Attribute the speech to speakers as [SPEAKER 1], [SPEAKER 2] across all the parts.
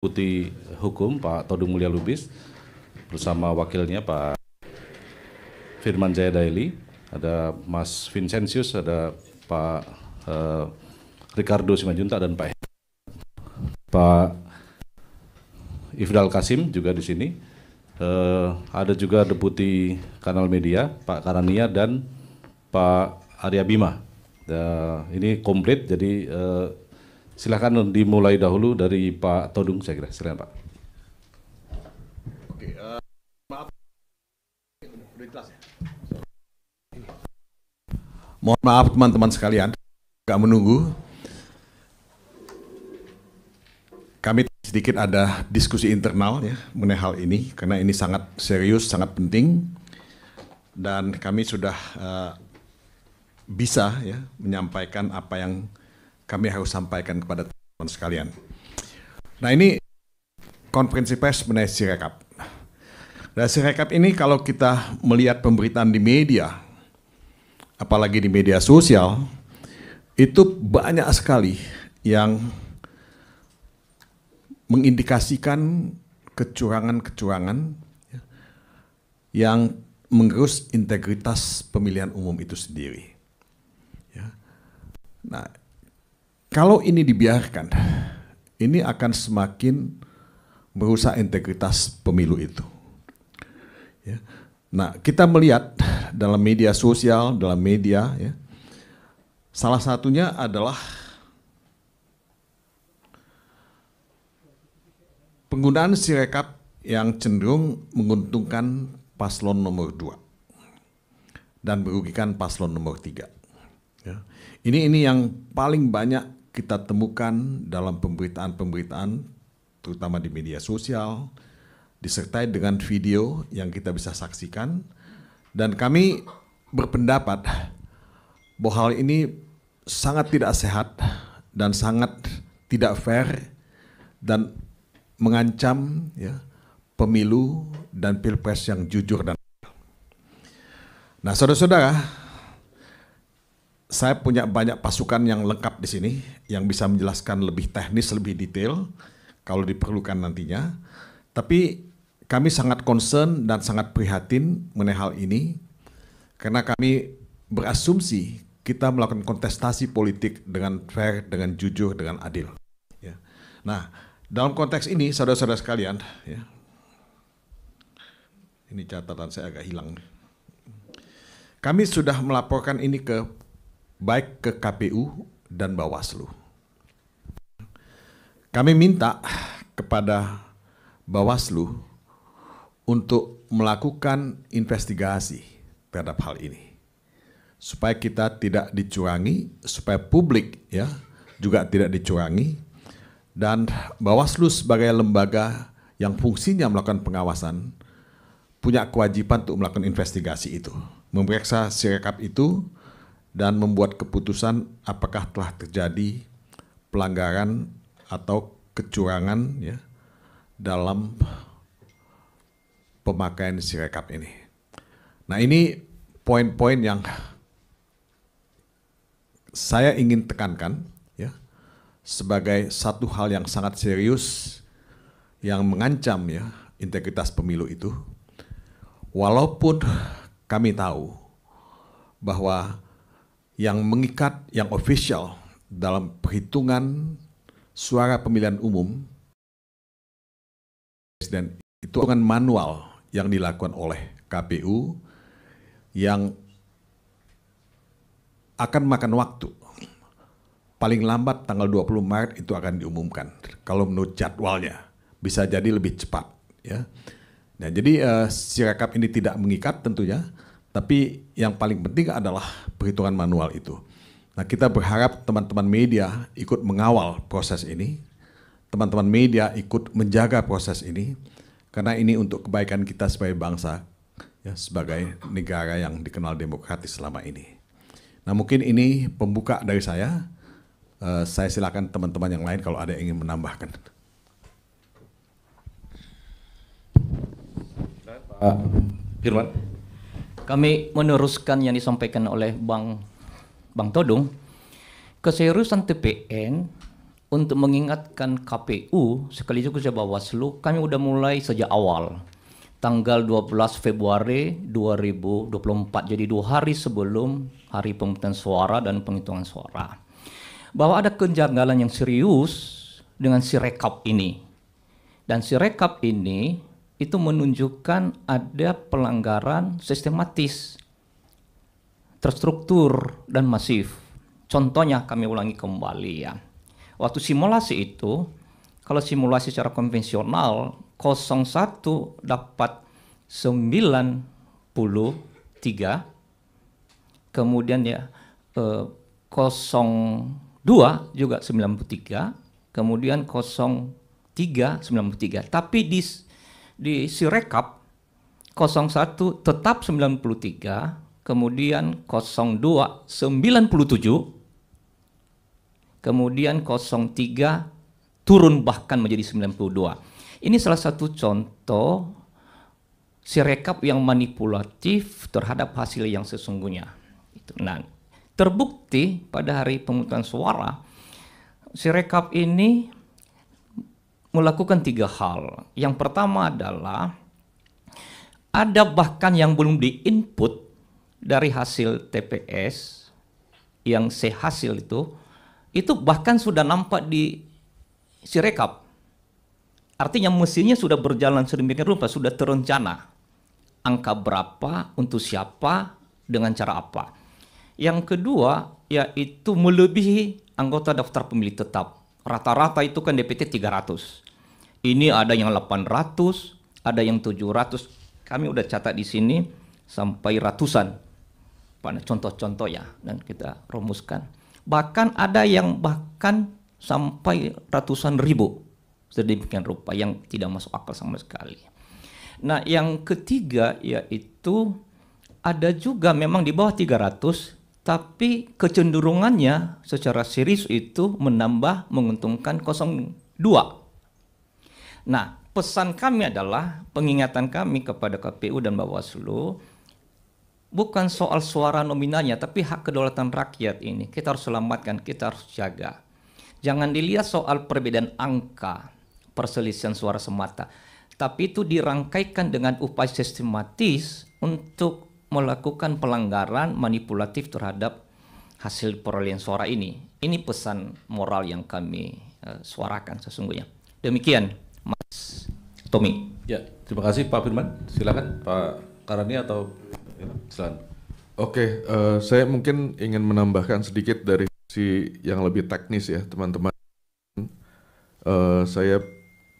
[SPEAKER 1] Deputi Hukum Pak Todung Mulia Lubis bersama wakilnya Pak Firman Jaya Daili, ada Mas Vincentius, ada Pak eh, Ricardo Simajunta dan Pak Pak Ifdal Kasim juga di sini. Eh, ada juga Deputi Kanal Media Pak Karania dan Pak Arya Bima. Eh, ini komplit jadi eh, Silahkan dimulai dahulu dari Pak Todung saya
[SPEAKER 2] kira. Silahkan Pak. Oke, uh, maaf. Mohon maaf teman-teman sekalian, nggak menunggu. Kami sedikit ada diskusi internal ya mengenai hal ini karena ini sangat serius, sangat penting dan kami sudah uh, bisa ya menyampaikan apa yang kami harus sampaikan kepada teman-teman sekalian. Nah ini konferensi pers mengenai Sirekap. Nah Sirekap ini kalau kita melihat pemberitaan di media, apalagi di media sosial, itu banyak sekali yang mengindikasikan kecurangan-kecurangan yang mengerus integritas pemilihan umum itu sendiri. Ya. Nah, kalau ini dibiarkan, ini akan semakin merusak integritas pemilu itu. Ya. Nah, kita melihat dalam media sosial, dalam media, ya, salah satunya adalah penggunaan sirekap yang cenderung menguntungkan paslon nomor dua dan merugikan paslon nomor tiga. Ya. Ini ini yang paling banyak kita temukan dalam pemberitaan-pemberitaan, terutama di media sosial, disertai dengan video yang kita bisa saksikan. Dan kami berpendapat bahwa hal ini sangat tidak sehat dan sangat tidak fair dan mengancam ya, pemilu dan pilpres yang jujur dan Nah, saudara-saudara, saya punya banyak pasukan yang lengkap di sini yang bisa menjelaskan lebih teknis, lebih detail kalau diperlukan nantinya. Tapi kami sangat concern dan sangat prihatin mengenai hal ini karena kami berasumsi kita melakukan kontestasi politik dengan fair, dengan jujur, dengan adil. Ya. Nah, dalam konteks ini, saudara-saudara sekalian, ya, ini catatan saya agak hilang. Kami sudah melaporkan ini ke baik ke KPU dan Bawaslu. Kami minta kepada Bawaslu untuk melakukan investigasi terhadap hal ini supaya kita tidak dicurangi, supaya publik ya juga tidak dicurangi dan Bawaslu sebagai lembaga yang fungsinya melakukan pengawasan punya kewajiban untuk melakukan investigasi itu, memeriksa sirekap itu dan membuat keputusan apakah telah terjadi pelanggaran atau kecurangan ya dalam pemakaian sirekap ini. Nah ini poin-poin yang saya ingin tekankan ya sebagai satu hal yang sangat serius yang mengancam ya integritas pemilu itu. Walaupun kami tahu bahwa yang mengikat, yang official dalam perhitungan suara pemilihan umum dan itu dengan manual yang dilakukan oleh KPU yang akan makan waktu. Paling lambat tanggal 20 Maret itu akan diumumkan kalau menurut jadwalnya. Bisa jadi lebih cepat ya. Nah, jadi uh, eh, sirekap ini tidak mengikat tentunya tapi yang paling penting adalah perhitungan manual itu. Nah, kita berharap teman-teman media ikut mengawal proses ini, teman-teman media ikut menjaga proses ini, karena ini untuk kebaikan kita sebagai bangsa, ya, sebagai negara yang dikenal demokratis selama ini. Nah, mungkin ini pembuka dari saya. Uh, saya silakan teman-teman yang lain kalau ada yang ingin menambahkan. Pak
[SPEAKER 3] Firman. Kami meneruskan yang disampaikan oleh Bang Bang Todung. Keseriusan TPN untuk mengingatkan KPU sekaligus juga Bawaslu kami sudah mulai sejak awal tanggal 12 Februari 2024 jadi dua hari sebelum hari pemungutan suara dan penghitungan suara bahwa ada kejanggalan yang serius dengan si rekap ini dan si rekap ini itu menunjukkan ada pelanggaran sistematis, terstruktur, dan masif. Contohnya kami ulangi kembali ya. Waktu simulasi itu, kalau simulasi secara konvensional, 01 dapat 93, kemudian ya eh, 02 juga 93, kemudian 03 93. Tapi di di Sirekap 01 tetap 93, kemudian 02 97, kemudian 03 turun bahkan menjadi 92. Ini salah satu contoh sirekap yang manipulatif terhadap hasil yang sesungguhnya. Nah, terbukti pada hari pemungutan suara sirekap ini melakukan tiga hal. Yang pertama adalah ada bahkan yang belum diinput dari hasil TPS yang sehasil itu itu bahkan sudah nampak di Sirekap. Artinya mesinnya sudah berjalan sedemikian rupa, sudah terencana. Angka berapa, untuk siapa, dengan cara apa. Yang kedua yaitu melebihi anggota daftar pemilih tetap. Rata-rata itu kan DPT 300. Ini ada yang 800, ada yang 700. Kami udah catat di sini sampai ratusan. Pada nah, contoh-contoh ya dan kita rumuskan. Bahkan ada yang bahkan sampai ratusan ribu sedemikian rupa yang tidak masuk akal sama sekali. Nah, yang ketiga yaitu ada juga memang di bawah 300 tapi kecenderungannya secara serius itu menambah menguntungkan 02. Nah, pesan kami adalah pengingatan kami kepada KPU dan Bawaslu bukan soal suara nominalnya tapi hak kedaulatan rakyat ini kita harus selamatkan, kita harus jaga. Jangan dilihat soal perbedaan angka perselisihan suara semata, tapi itu dirangkaikan dengan upaya sistematis untuk melakukan pelanggaran manipulatif terhadap hasil perolehan suara ini. Ini pesan moral yang kami uh, suarakan sesungguhnya. Demikian, Mas Tommy. Ya, terima kasih Pak Firman. Silakan Pak Karani atau
[SPEAKER 1] ya, silakan.
[SPEAKER 4] Oke, uh, saya mungkin ingin menambahkan sedikit dari si yang lebih teknis ya, teman-teman. Uh, saya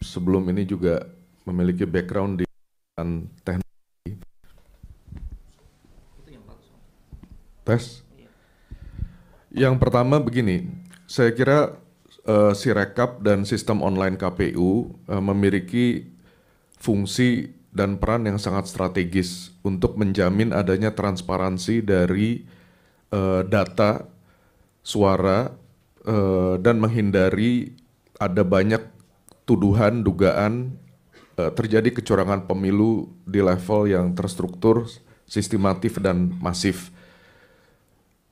[SPEAKER 4] sebelum ini juga memiliki background di teknik tes. Yang pertama begini, saya kira uh, Sirekap dan sistem online KPU uh, eh, memiliki fungsi dan peran yang sangat strategis untuk menjamin adanya transparansi dari uh, data suara uh, dan menghindari ada banyak tuduhan, dugaan uh, terjadi kecurangan pemilu di level yang terstruktur, sistematif dan masif.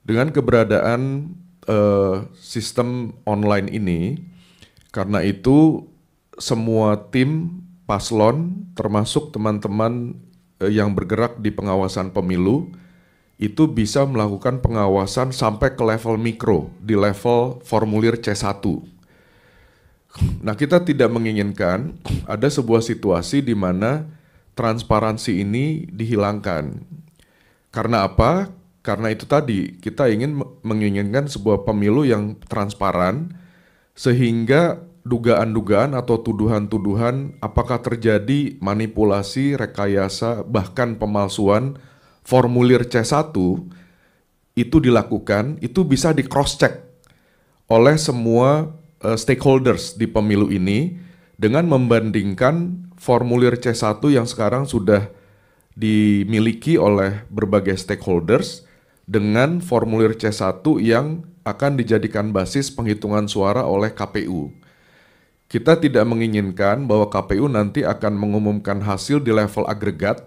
[SPEAKER 4] Dengan keberadaan uh, sistem online ini, karena itu semua tim paslon termasuk teman-teman uh, yang bergerak di pengawasan pemilu itu bisa melakukan pengawasan sampai ke level mikro di level formulir C1. Nah, kita tidak menginginkan ada sebuah situasi di mana transparansi ini dihilangkan. Karena apa? Karena itu tadi kita ingin menginginkan sebuah pemilu yang transparan sehingga dugaan-dugaan atau tuduhan-tuduhan apakah terjadi manipulasi, rekayasa, bahkan pemalsuan formulir C1 itu dilakukan, itu bisa di cross check oleh semua uh, stakeholders di pemilu ini dengan membandingkan formulir C1 yang sekarang sudah dimiliki oleh berbagai stakeholders dengan formulir C1 yang akan dijadikan basis penghitungan suara oleh KPU. Kita tidak menginginkan bahwa KPU nanti akan mengumumkan hasil di level agregat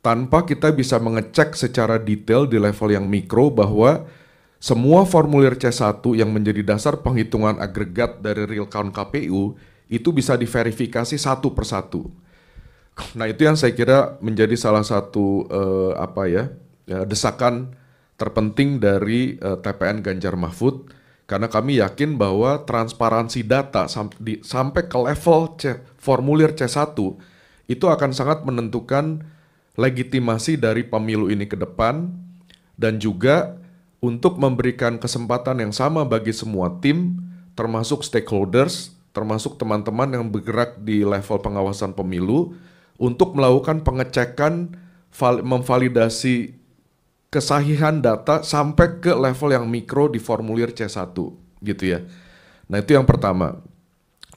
[SPEAKER 4] tanpa kita bisa mengecek secara detail di level yang mikro bahwa semua formulir C1 yang menjadi dasar penghitungan agregat dari real count KPU itu bisa diverifikasi satu persatu. Nah itu yang saya kira menjadi salah satu eh, apa ya, ya desakan terpenting dari uh, eh, TPN Ganjar Mahfud karena kami yakin bahwa transparansi data sam di, sampai ke level C, formulir C1 itu akan sangat menentukan legitimasi dari pemilu ini ke depan dan juga untuk memberikan kesempatan yang sama bagi semua tim termasuk stakeholders, termasuk teman-teman yang bergerak di level pengawasan pemilu untuk melakukan pengecekan memvalidasi kesahihan data sampai ke level yang mikro di formulir C1 gitu ya. Nah, itu yang pertama.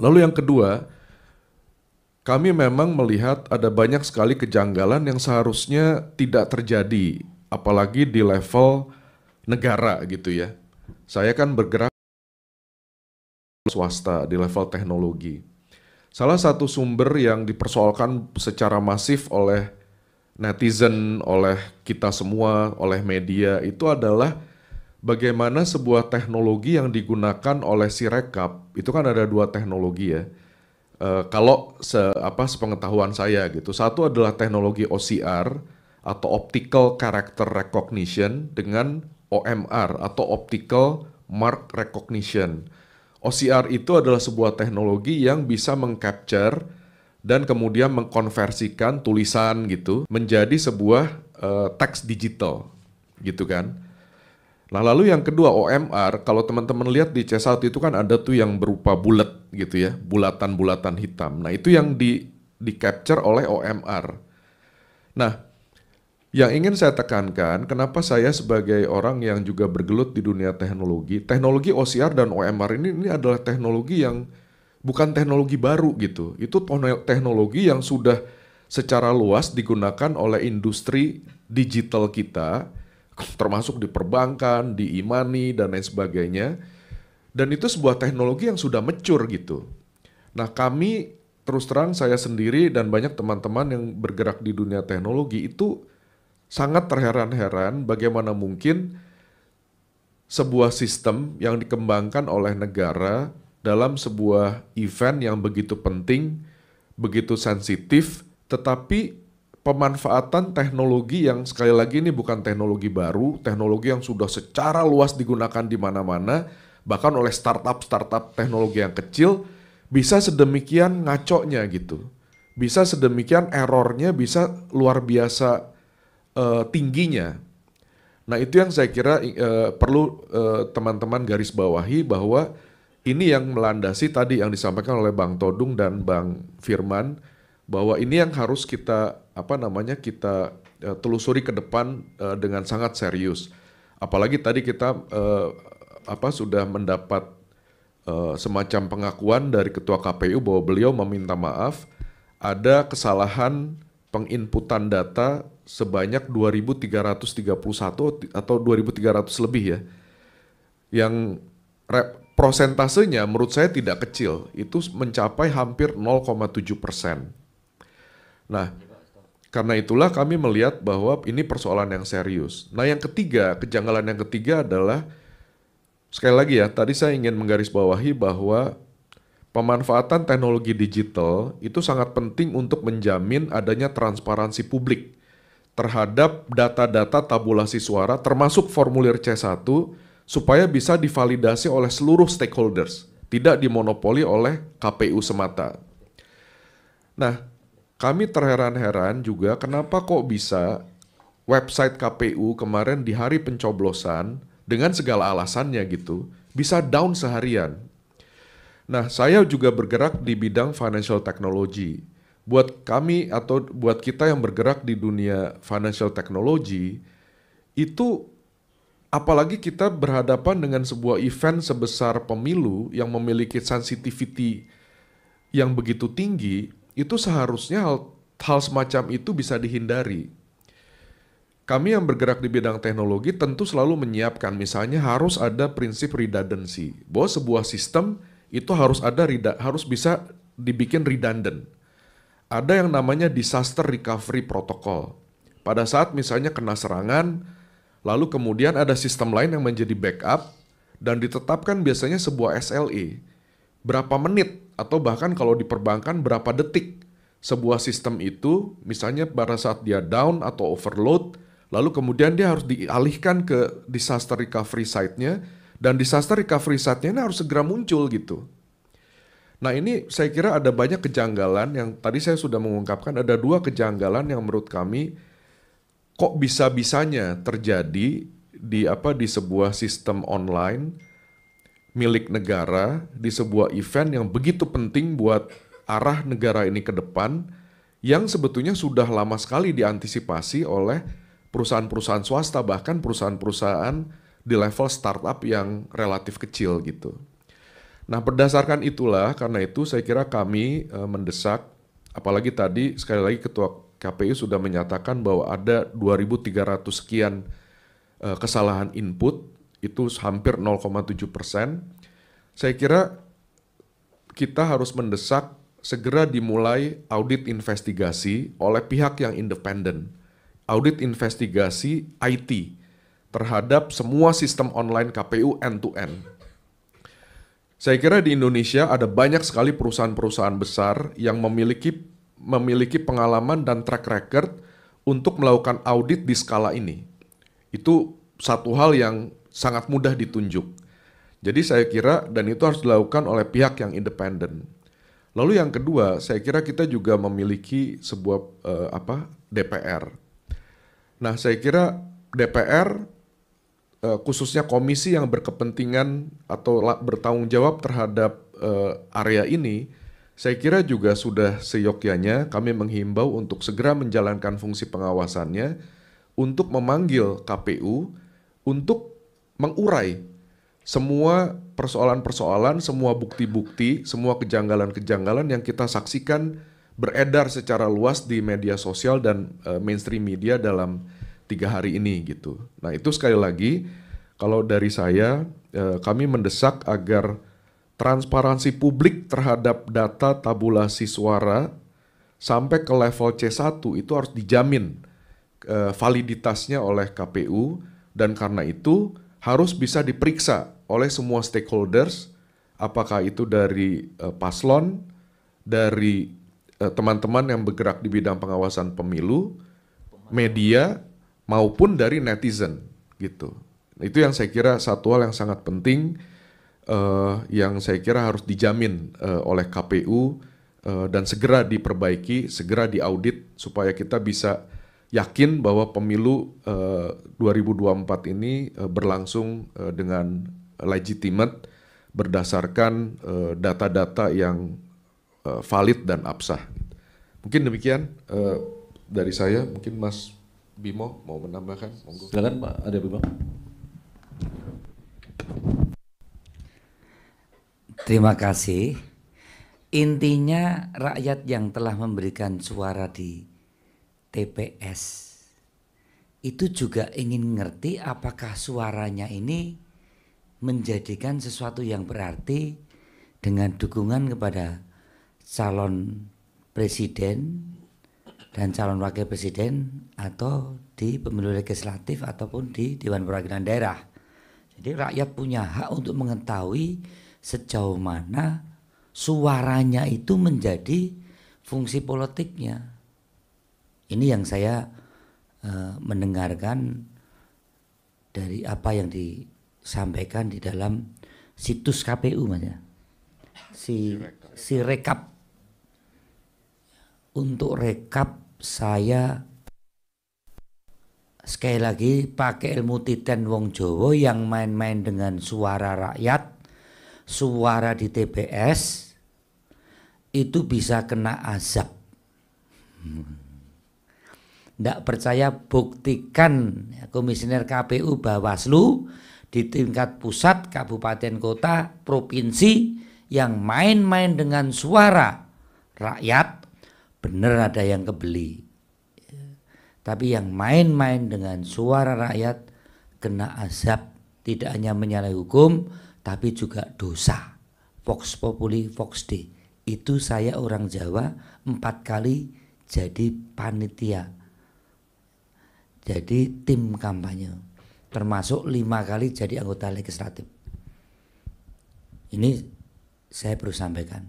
[SPEAKER 4] Lalu yang kedua, kami memang melihat ada banyak sekali kejanggalan yang seharusnya tidak terjadi, apalagi di level negara gitu ya. Saya kan bergerak swasta di level teknologi. Salah satu sumber yang dipersoalkan secara masif oleh netizen, oleh kita semua, oleh media itu adalah bagaimana sebuah teknologi yang digunakan oleh si rekap itu kan ada dua teknologi ya. E, kalau se apa sepengetahuan saya gitu, satu adalah teknologi OCR atau optical character recognition dengan OMR atau optical mark recognition. OCR itu adalah sebuah teknologi yang bisa mengcapture dan kemudian mengkonversikan tulisan gitu menjadi sebuah uh, teks digital gitu kan. Nah lalu yang kedua OMR kalau teman-teman lihat di C1 itu kan ada tuh yang berupa bulat gitu ya, bulatan-bulatan hitam. Nah itu yang di di capture oleh OMR. Nah, yang ingin saya tekankan, kenapa saya sebagai orang yang juga bergelut di dunia teknologi, teknologi OCR dan OMR ini ini adalah teknologi yang bukan teknologi baru gitu. Itu teknologi yang sudah secara luas digunakan oleh industri digital kita, termasuk di perbankan, di imani dan lain sebagainya. Dan itu sebuah teknologi yang sudah mecur gitu. Nah kami terus terang saya sendiri dan banyak teman-teman yang bergerak di dunia teknologi itu sangat terheran-heran bagaimana mungkin sebuah sistem yang dikembangkan oleh negara dalam sebuah event yang begitu penting, begitu sensitif, tetapi pemanfaatan teknologi yang sekali lagi ini bukan teknologi baru, teknologi yang sudah secara luas digunakan di mana-mana, bahkan oleh startup-startup teknologi yang kecil, bisa sedemikian ngaconya gitu. Bisa sedemikian errornya bisa luar biasa uh, tingginya. Nah itu yang saya kira uh, perlu eh, teman-teman uh, garis bawahi bahwa ini yang melandasi tadi yang disampaikan oleh Bang Todung dan Bang Firman bahwa ini yang harus kita apa namanya kita uh, telusuri ke depan uh, dengan sangat serius. Apalagi tadi kita uh, apa sudah mendapat uh, semacam pengakuan dari ketua KPU bahwa beliau meminta maaf ada kesalahan penginputan data sebanyak 2331 atau 2300 lebih ya. Yang prosentasenya menurut saya tidak kecil, itu mencapai hampir 0,7 persen. Nah, karena itulah kami melihat bahwa ini persoalan yang serius. Nah, yang ketiga, kejanggalan yang ketiga adalah sekali lagi ya, tadi saya ingin menggarisbawahi bahwa pemanfaatan teknologi digital itu sangat penting untuk menjamin adanya transparansi publik terhadap data-data tabulasi suara termasuk formulir C1 supaya bisa divalidasi oleh seluruh stakeholders, tidak dimonopoli oleh KPU semata. Nah, kami terheran-heran juga kenapa kok bisa website KPU kemarin di hari pencoblosan dengan segala alasannya gitu bisa down seharian. Nah, saya juga bergerak di bidang financial technology. Buat kami atau buat kita yang bergerak di dunia financial technology itu Apalagi kita berhadapan dengan sebuah event sebesar pemilu yang memiliki sensitivity yang begitu tinggi, itu seharusnya hal, hal semacam itu bisa dihindari. Kami yang bergerak di bidang teknologi tentu selalu menyiapkan, misalnya harus ada prinsip redundancy, bahwa sebuah sistem itu harus ada harus bisa dibikin redundant. Ada yang namanya disaster recovery protocol. Pada saat misalnya kena serangan, Lalu kemudian ada sistem lain yang menjadi backup dan ditetapkan biasanya sebuah SLE. Berapa menit atau bahkan kalau di perbankan berapa detik sebuah sistem itu misalnya pada saat dia down atau overload lalu kemudian dia harus dialihkan ke disaster recovery site-nya dan disaster recovery site-nya ini harus segera muncul gitu. Nah ini saya kira ada banyak kejanggalan yang tadi saya sudah mengungkapkan ada dua kejanggalan yang menurut kami kok bisa-bisanya terjadi di apa di sebuah sistem online milik negara di sebuah event yang begitu penting buat arah negara ini ke depan yang sebetulnya sudah lama sekali diantisipasi oleh perusahaan-perusahaan swasta bahkan perusahaan-perusahaan di level startup yang relatif kecil gitu. Nah, berdasarkan itulah karena itu saya kira kami eh, mendesak apalagi tadi sekali lagi ketua KPU sudah menyatakan bahwa ada 2.300 sekian uh, kesalahan input itu hampir 0,7 persen. Saya kira kita harus mendesak segera dimulai audit investigasi oleh pihak yang independen. Audit investigasi IT terhadap semua sistem online KPU end-to-end. -end. Saya kira di Indonesia ada banyak sekali perusahaan-perusahaan besar yang memiliki memiliki pengalaman dan track record untuk melakukan audit di skala ini. Itu satu hal yang sangat mudah ditunjuk. Jadi saya kira dan itu harus dilakukan oleh pihak yang independen. Lalu yang kedua, saya kira kita juga memiliki sebuah eh, apa DPR. Nah, saya kira DPR eh, khususnya komisi yang berkepentingan atau bertanggung jawab terhadap eh, area ini saya kira juga sudah seyogyanya kami menghimbau untuk segera menjalankan fungsi pengawasannya untuk memanggil KPU untuk mengurai semua persoalan-persoalan, semua bukti-bukti, semua kejanggalan-kejanggalan yang kita saksikan beredar secara luas di media sosial dan e, mainstream media dalam tiga hari ini gitu. Nah itu sekali lagi kalau dari saya e, kami mendesak agar transparansi publik terhadap data tabulasi suara sampai ke level C1 itu harus dijamin e, validitasnya oleh KPU dan karena itu harus bisa diperiksa oleh semua stakeholders apakah itu dari e, paslon, dari e, teman-teman yang bergerak di bidang pengawasan pemilu, media maupun dari netizen gitu. Itu yang saya kira satu hal yang sangat penting uh, yang saya kira harus dijamin uh, oleh KPU uh, eh, dan segera diperbaiki, segera diaudit supaya kita bisa yakin bahwa pemilu uh, 2024 ini uh, berlangsung uh, dengan legitimate berdasarkan data-data uh, yang uh, valid dan absah. Mungkin demikian uh, dari saya, mungkin Mas Bimo mau menambahkan?
[SPEAKER 5] Silakan Pak, ada Bimo. Terima kasih. Intinya rakyat yang telah memberikan suara di TPS itu juga ingin ngerti apakah suaranya ini menjadikan sesuatu yang berarti dengan dukungan kepada calon presiden dan calon wakil presiden atau di pemilu legislatif ataupun di Dewan Perwakilan Daerah. Jadi rakyat punya hak untuk mengetahui sejauh mana suaranya itu menjadi fungsi politiknya. Ini yang saya uh, mendengarkan dari apa yang disampaikan di dalam situs KPU mas ya. Si si rekap untuk rekap saya sekali lagi pakai ilmu titen wong Jowo yang main-main dengan suara rakyat suara di TPS itu bisa kena azab. Tidak percaya buktikan ya, komisioner KPU Bawaslu di tingkat pusat, kabupaten, kota, provinsi yang main-main dengan suara rakyat benar ada yang kebeli. Tapi yang main-main dengan suara rakyat kena azab tidak hanya menyalahi hukum tapi juga dosa. Vox Populi Vox Dei. Itu saya orang Jawa empat kali jadi panitia. Jadi tim kampanye. Termasuk lima kali jadi anggota legislatif. Ini saya perlu sampaikan.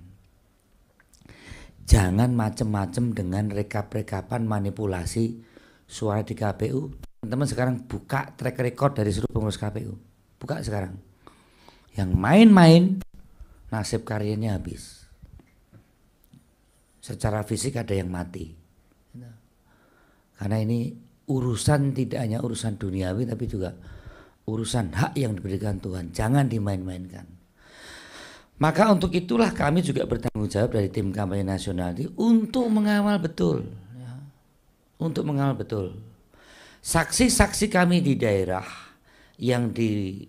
[SPEAKER 5] Jangan macam-macam dengan rekap-rekapan manipulasi suara di KPU. Teman-teman sekarang buka track record dari seluruh pengurus KPU. Buka sekarang yang main-main nasib karirnya habis. Secara fisik ada yang mati. Karena ini urusan tidak hanya urusan duniawi tapi juga urusan hak yang diberikan Tuhan. Jangan dimain-mainkan. Maka untuk itulah kami juga bertanggung jawab dari tim kampanye nasional ini untuk mengawal betul, untuk mengawal betul saksi-saksi kami di daerah yang di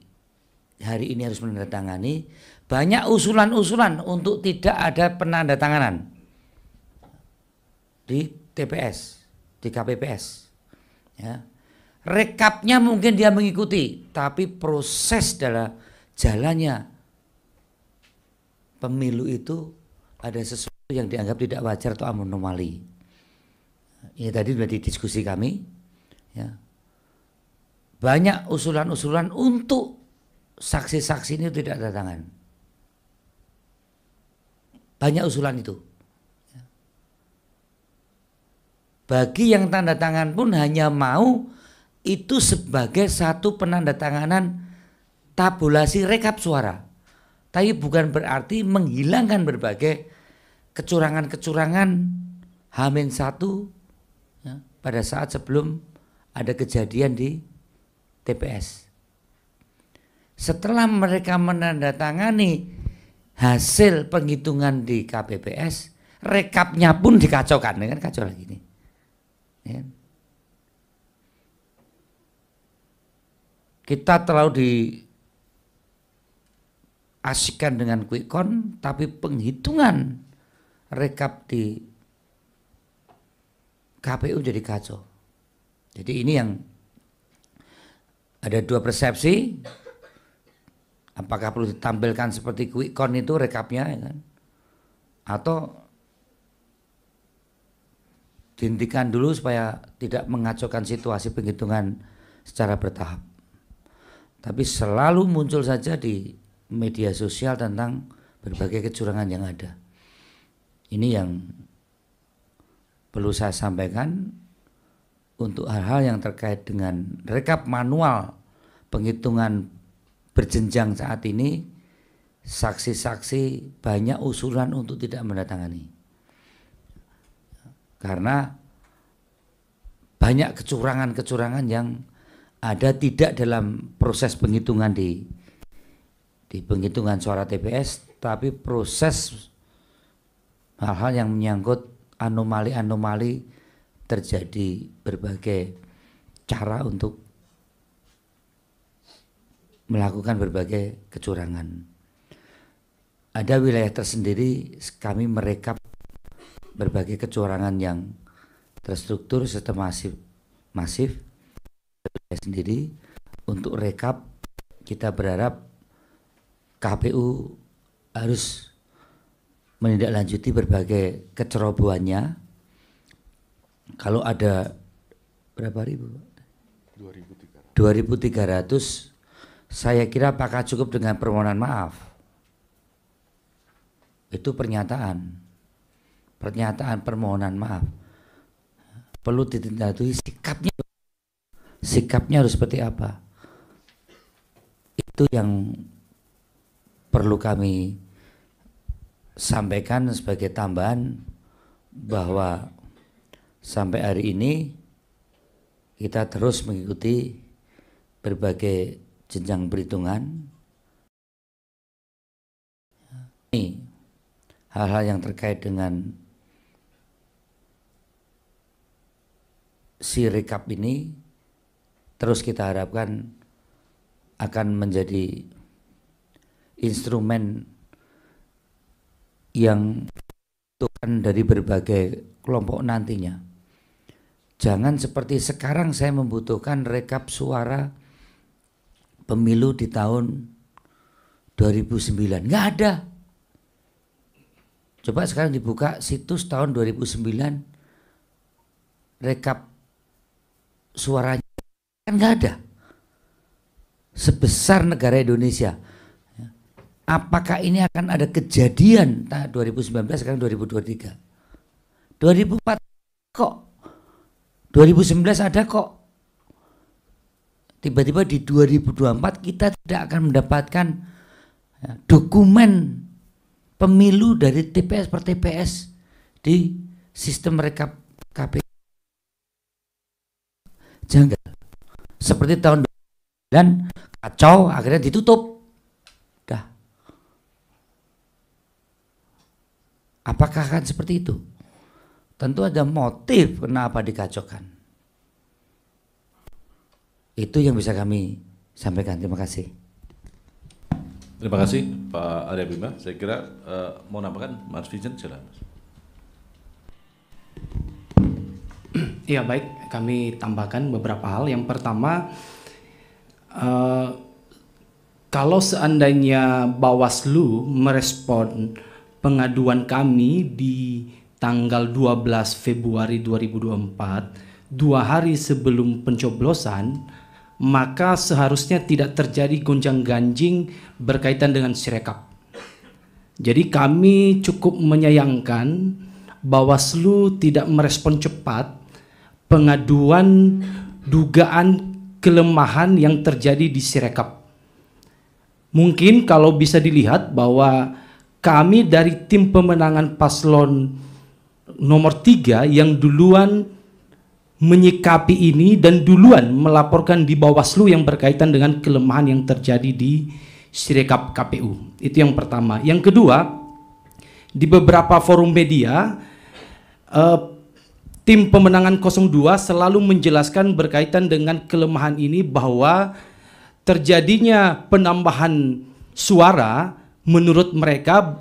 [SPEAKER 5] hari ini harus menandatangani banyak usulan-usulan untuk tidak ada penandatanganan di TPS, di KPPS. Ya. Rekapnya mungkin dia mengikuti, tapi proses dalam jalannya pemilu itu ada sesuatu yang dianggap tidak wajar atau anomali. Ini tadi sudah di diskusi kami. Ya. Banyak usulan-usulan untuk saksi-saksi ini tidak ada tangan. Banyak usulan itu. Bagi yang tanda tangan pun hanya mau itu sebagai satu penanda tanganan tabulasi rekap suara. Tapi bukan berarti menghilangkan berbagai kecurangan-kecurangan Hamin satu ya, pada saat sebelum ada kejadian di TPS setelah mereka menandatangani hasil penghitungan di KPPS, rekapnya pun dikacaukan, dengan kacau lagi ini Ya. Kita terlalu di asikan dengan quick count tapi penghitungan rekap di KPU jadi kacau. Jadi ini yang ada dua persepsi Apakah perlu ditampilkan seperti quick count itu rekapnya ya kan? Atau dihentikan dulu supaya tidak mengacaukan situasi penghitungan secara bertahap. Tapi selalu muncul saja di media sosial tentang berbagai kecurangan yang ada. Ini yang perlu saya sampaikan untuk hal-hal yang terkait dengan rekap manual penghitungan berjenjang saat ini saksi-saksi banyak usulan untuk tidak mendatangani karena banyak kecurangan-kecurangan yang ada tidak dalam proses penghitungan di di penghitungan suara TPS tapi proses hal-hal yang menyangkut anomali-anomali terjadi berbagai cara untuk melakukan berbagai kecurangan. Ada wilayah tersendiri kami merekap berbagai kecurangan yang terstruktur serta masif masif sendiri untuk rekap kita berharap KPU harus menindaklanjuti berbagai kecerobohannya kalau ada berapa ribu 2300 2300 saya kira apakah cukup dengan permohonan maaf? Itu pernyataan. Pernyataan permohonan maaf. Perlu ditindaklanjuti sikapnya. Sikapnya harus seperti apa? Itu yang perlu kami sampaikan sebagai tambahan bahwa sampai hari ini kita terus mengikuti berbagai jenjang perhitungan. Ini hal-hal yang terkait dengan si rekap ini terus kita harapkan akan menjadi instrumen yang Tuhan dari berbagai kelompok nantinya. Jangan seperti sekarang saya membutuhkan rekap suara pemilu di tahun 2009. Nggak ada. Coba sekarang dibuka situs tahun 2009 rekap suaranya kan nggak ada. Sebesar negara Indonesia. Apakah ini akan ada kejadian tak 2019 sekarang 2023? 2004 kok 2019 ada kok tiba-tiba di 2024 kita tidak akan mendapatkan ya, dokumen pemilu dari TPS per TPS di sistem rekap KPU janggal seperti tahun dan kacau akhirnya ditutup dah apakah akan seperti itu tentu ada motif kenapa dikacaukan itu yang bisa kami sampaikan. Terima kasih. Terima kasih
[SPEAKER 1] Pak Arya Bima. Saya kira uh, mau nambahkan Mas Vision silakan.
[SPEAKER 6] Iya baik, kami tambahkan beberapa hal. Yang pertama, uh, kalau seandainya Bawaslu merespon pengaduan kami di tanggal 12 Februari 2024, dua hari sebelum pencoblosan, maka seharusnya tidak terjadi gonjang-ganjing berkaitan dengan sirekap. Jadi kami cukup menyayangkan Bawaslu tidak merespon cepat pengaduan dugaan kelemahan yang terjadi di Sirekap. Mungkin kalau bisa dilihat bahwa kami dari tim pemenangan paslon nomor tiga yang duluan menyikapi ini dan duluan melaporkan di Bawaslu yang berkaitan dengan kelemahan yang terjadi di Sirekap KPU. Itu yang pertama. Yang kedua, di beberapa forum media eh, tim pemenangan 02 selalu menjelaskan berkaitan dengan kelemahan ini bahwa terjadinya penambahan suara menurut mereka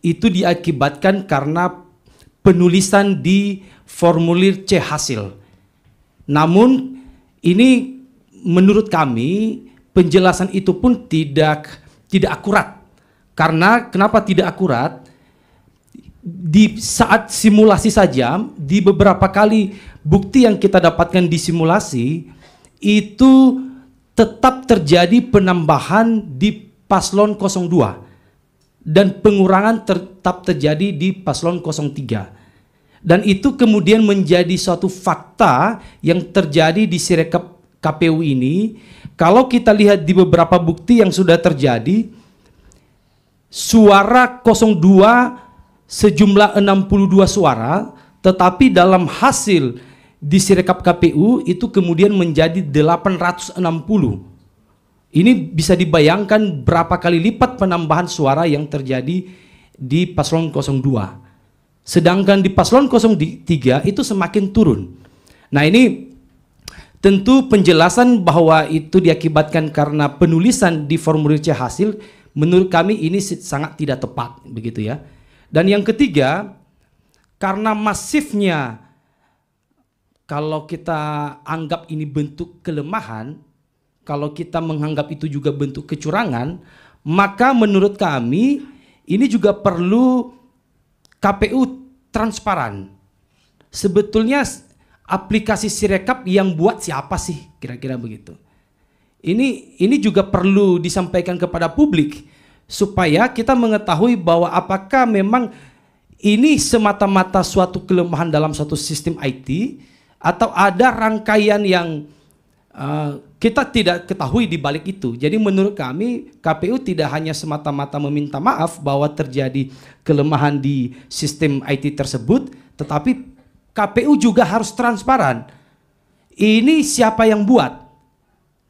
[SPEAKER 6] itu diakibatkan karena penulisan di formulir C hasil namun ini menurut kami penjelasan itu pun tidak tidak akurat. Karena kenapa tidak akurat? Di saat simulasi saja di beberapa kali bukti yang kita dapatkan di simulasi itu tetap terjadi penambahan di paslon 02 dan pengurangan tetap terjadi di paslon 03. Dan itu kemudian menjadi suatu fakta yang terjadi di Sirekap KPU ini. Kalau kita lihat di beberapa bukti yang sudah terjadi, suara 02 sejumlah 62 suara, tetapi dalam hasil di Sirekap KPU itu kemudian menjadi 860. Ini bisa dibayangkan berapa kali lipat penambahan suara yang terjadi di paslon 02. Sedangkan di paslon 03 itu semakin turun. Nah ini tentu penjelasan bahwa itu diakibatkan karena penulisan di formulir C hasil menurut kami ini sangat tidak tepat begitu ya. Dan yang ketiga karena masifnya kalau kita anggap ini bentuk kelemahan, kalau kita menganggap itu juga bentuk kecurangan, maka menurut kami ini juga perlu KPU transparan. Sebetulnya aplikasi Sirekap yang buat siapa sih? Kira-kira begitu. Ini ini juga perlu disampaikan kepada publik supaya kita mengetahui bahwa apakah memang ini semata-mata suatu kelemahan dalam suatu sistem IT atau ada rangkaian yang uh, kita tidak ketahui di balik itu. Jadi menurut kami KPU tidak hanya semata-mata meminta maaf bahwa terjadi kelemahan di sistem IT tersebut, tetapi KPU juga harus transparan. Ini siapa yang buat?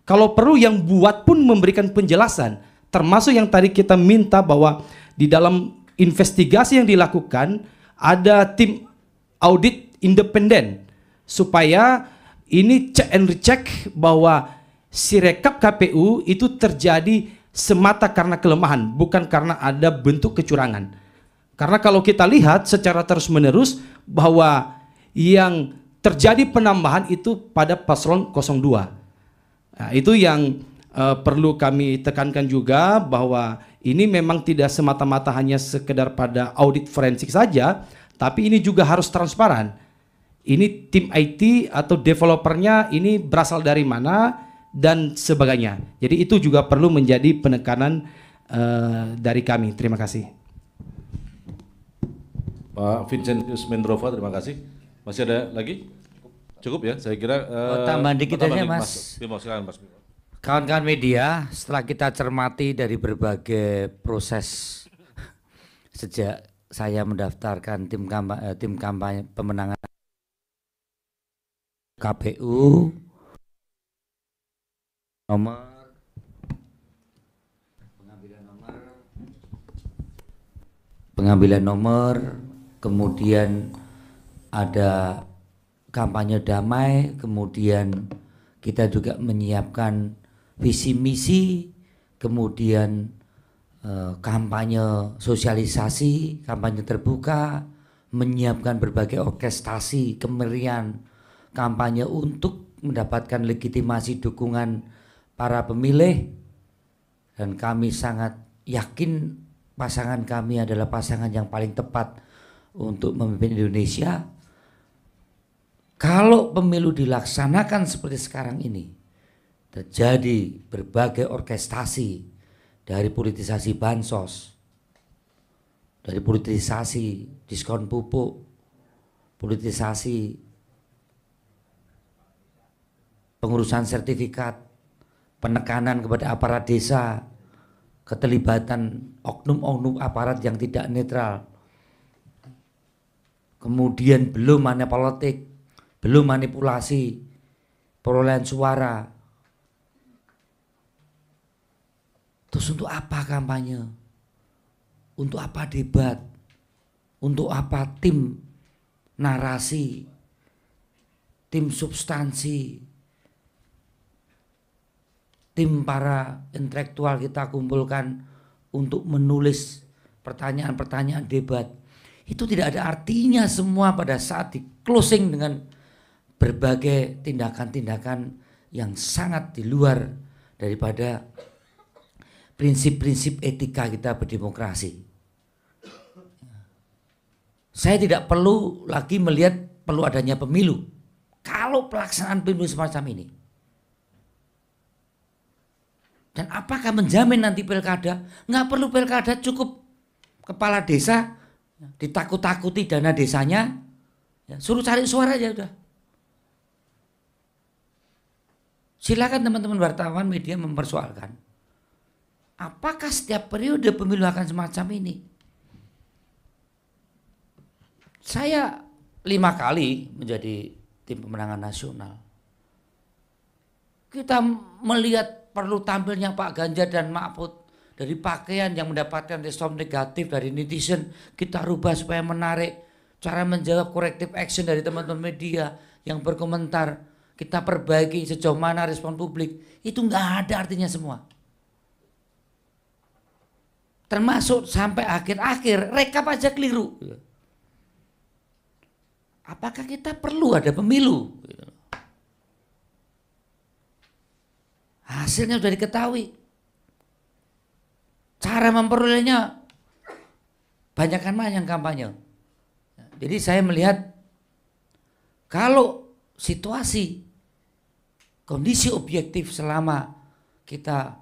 [SPEAKER 6] Kalau perlu yang buat pun memberikan penjelasan, termasuk yang tadi kita minta bahwa di dalam investigasi yang dilakukan ada tim audit independen supaya ini check and recheck bahwa sirekap KPU itu terjadi semata karena kelemahan, bukan karena ada bentuk kecurangan. Karena kalau kita lihat secara terus-menerus bahwa yang terjadi penambahan itu pada paslon 02. Nah, itu yang uh, perlu kami tekankan juga bahwa ini memang tidak semata-mata hanya sekedar pada audit forensik saja, tapi ini juga harus transparan. Ini tim IT atau developernya ini berasal dari mana, dan sebagainya. Jadi itu juga perlu menjadi penekanan uh, dari kami. Terima kasih.
[SPEAKER 1] Pak Vincentius Mendrova, terima kasih. Masih ada lagi? Cukup ya, saya kira. Uh, oh, tambahan dikit oh, aja, Mas. Mas.
[SPEAKER 5] Kawan-kawan media, setelah kita cermati dari berbagai proses sejak saya mendaftarkan tim kampanye, eh, tim kampanye pemenangan KPU, nomor pengambilan nomor pengambilan nomor kemudian ada kampanye damai kemudian kita juga menyiapkan visi misi kemudian eh, kampanye sosialisasi kampanye terbuka menyiapkan berbagai orkestrasi kemerian kampanye untuk mendapatkan legitimasi dukungan para pemilih dan kami sangat yakin pasangan kami adalah pasangan yang paling tepat untuk memimpin Indonesia. Kalau pemilu dilaksanakan seperti sekarang ini, terjadi berbagai orkestrasi dari politisasi bansos, dari politisasi diskon pupuk, politisasi pengurusan sertifikat, penekanan kepada aparat desa, keterlibatan oknum-oknum aparat yang tidak netral. Kemudian belum mana politik, belum manipulasi perolehan suara. Terus untuk apa kampanye? Untuk apa debat? Untuk apa tim narasi? Tim substansi? tim para intelektual kita kumpulkan untuk menulis pertanyaan-pertanyaan debat. Itu tidak ada artinya semua pada saat di closing dengan berbagai tindakan-tindakan yang sangat di luar daripada prinsip-prinsip etika kita berdemokrasi. Saya tidak perlu lagi melihat perlu adanya pemilu. Kalau pelaksanaan pemilu semacam ini, dan apakah menjamin nanti pilkada? Nggak perlu pilkada, cukup kepala desa ya, ditakut-takuti dana desanya, ya, suruh cari suara aja udah. Silakan teman-teman wartawan media mempersoalkan. Apakah setiap periode pemilu akan semacam ini? Saya lima kali menjadi tim pemenangan nasional. Kita melihat perlu tampilnya Pak Ganjar dan Mahfud dari pakaian yang mendapatkan respon negatif dari netizen kita rubah supaya menarik cara menjawab corrective action dari teman-teman media yang berkomentar kita perbaiki sejauh mana respon publik itu nggak ada artinya semua termasuk sampai akhir-akhir rekap aja keliru gitu. apakah kita perlu ada pemilu gitu. Hasilnya sudah diketahui. Cara memperolehnya banyakkan mana yang kampanye. Jadi saya melihat kalau situasi kondisi objektif selama kita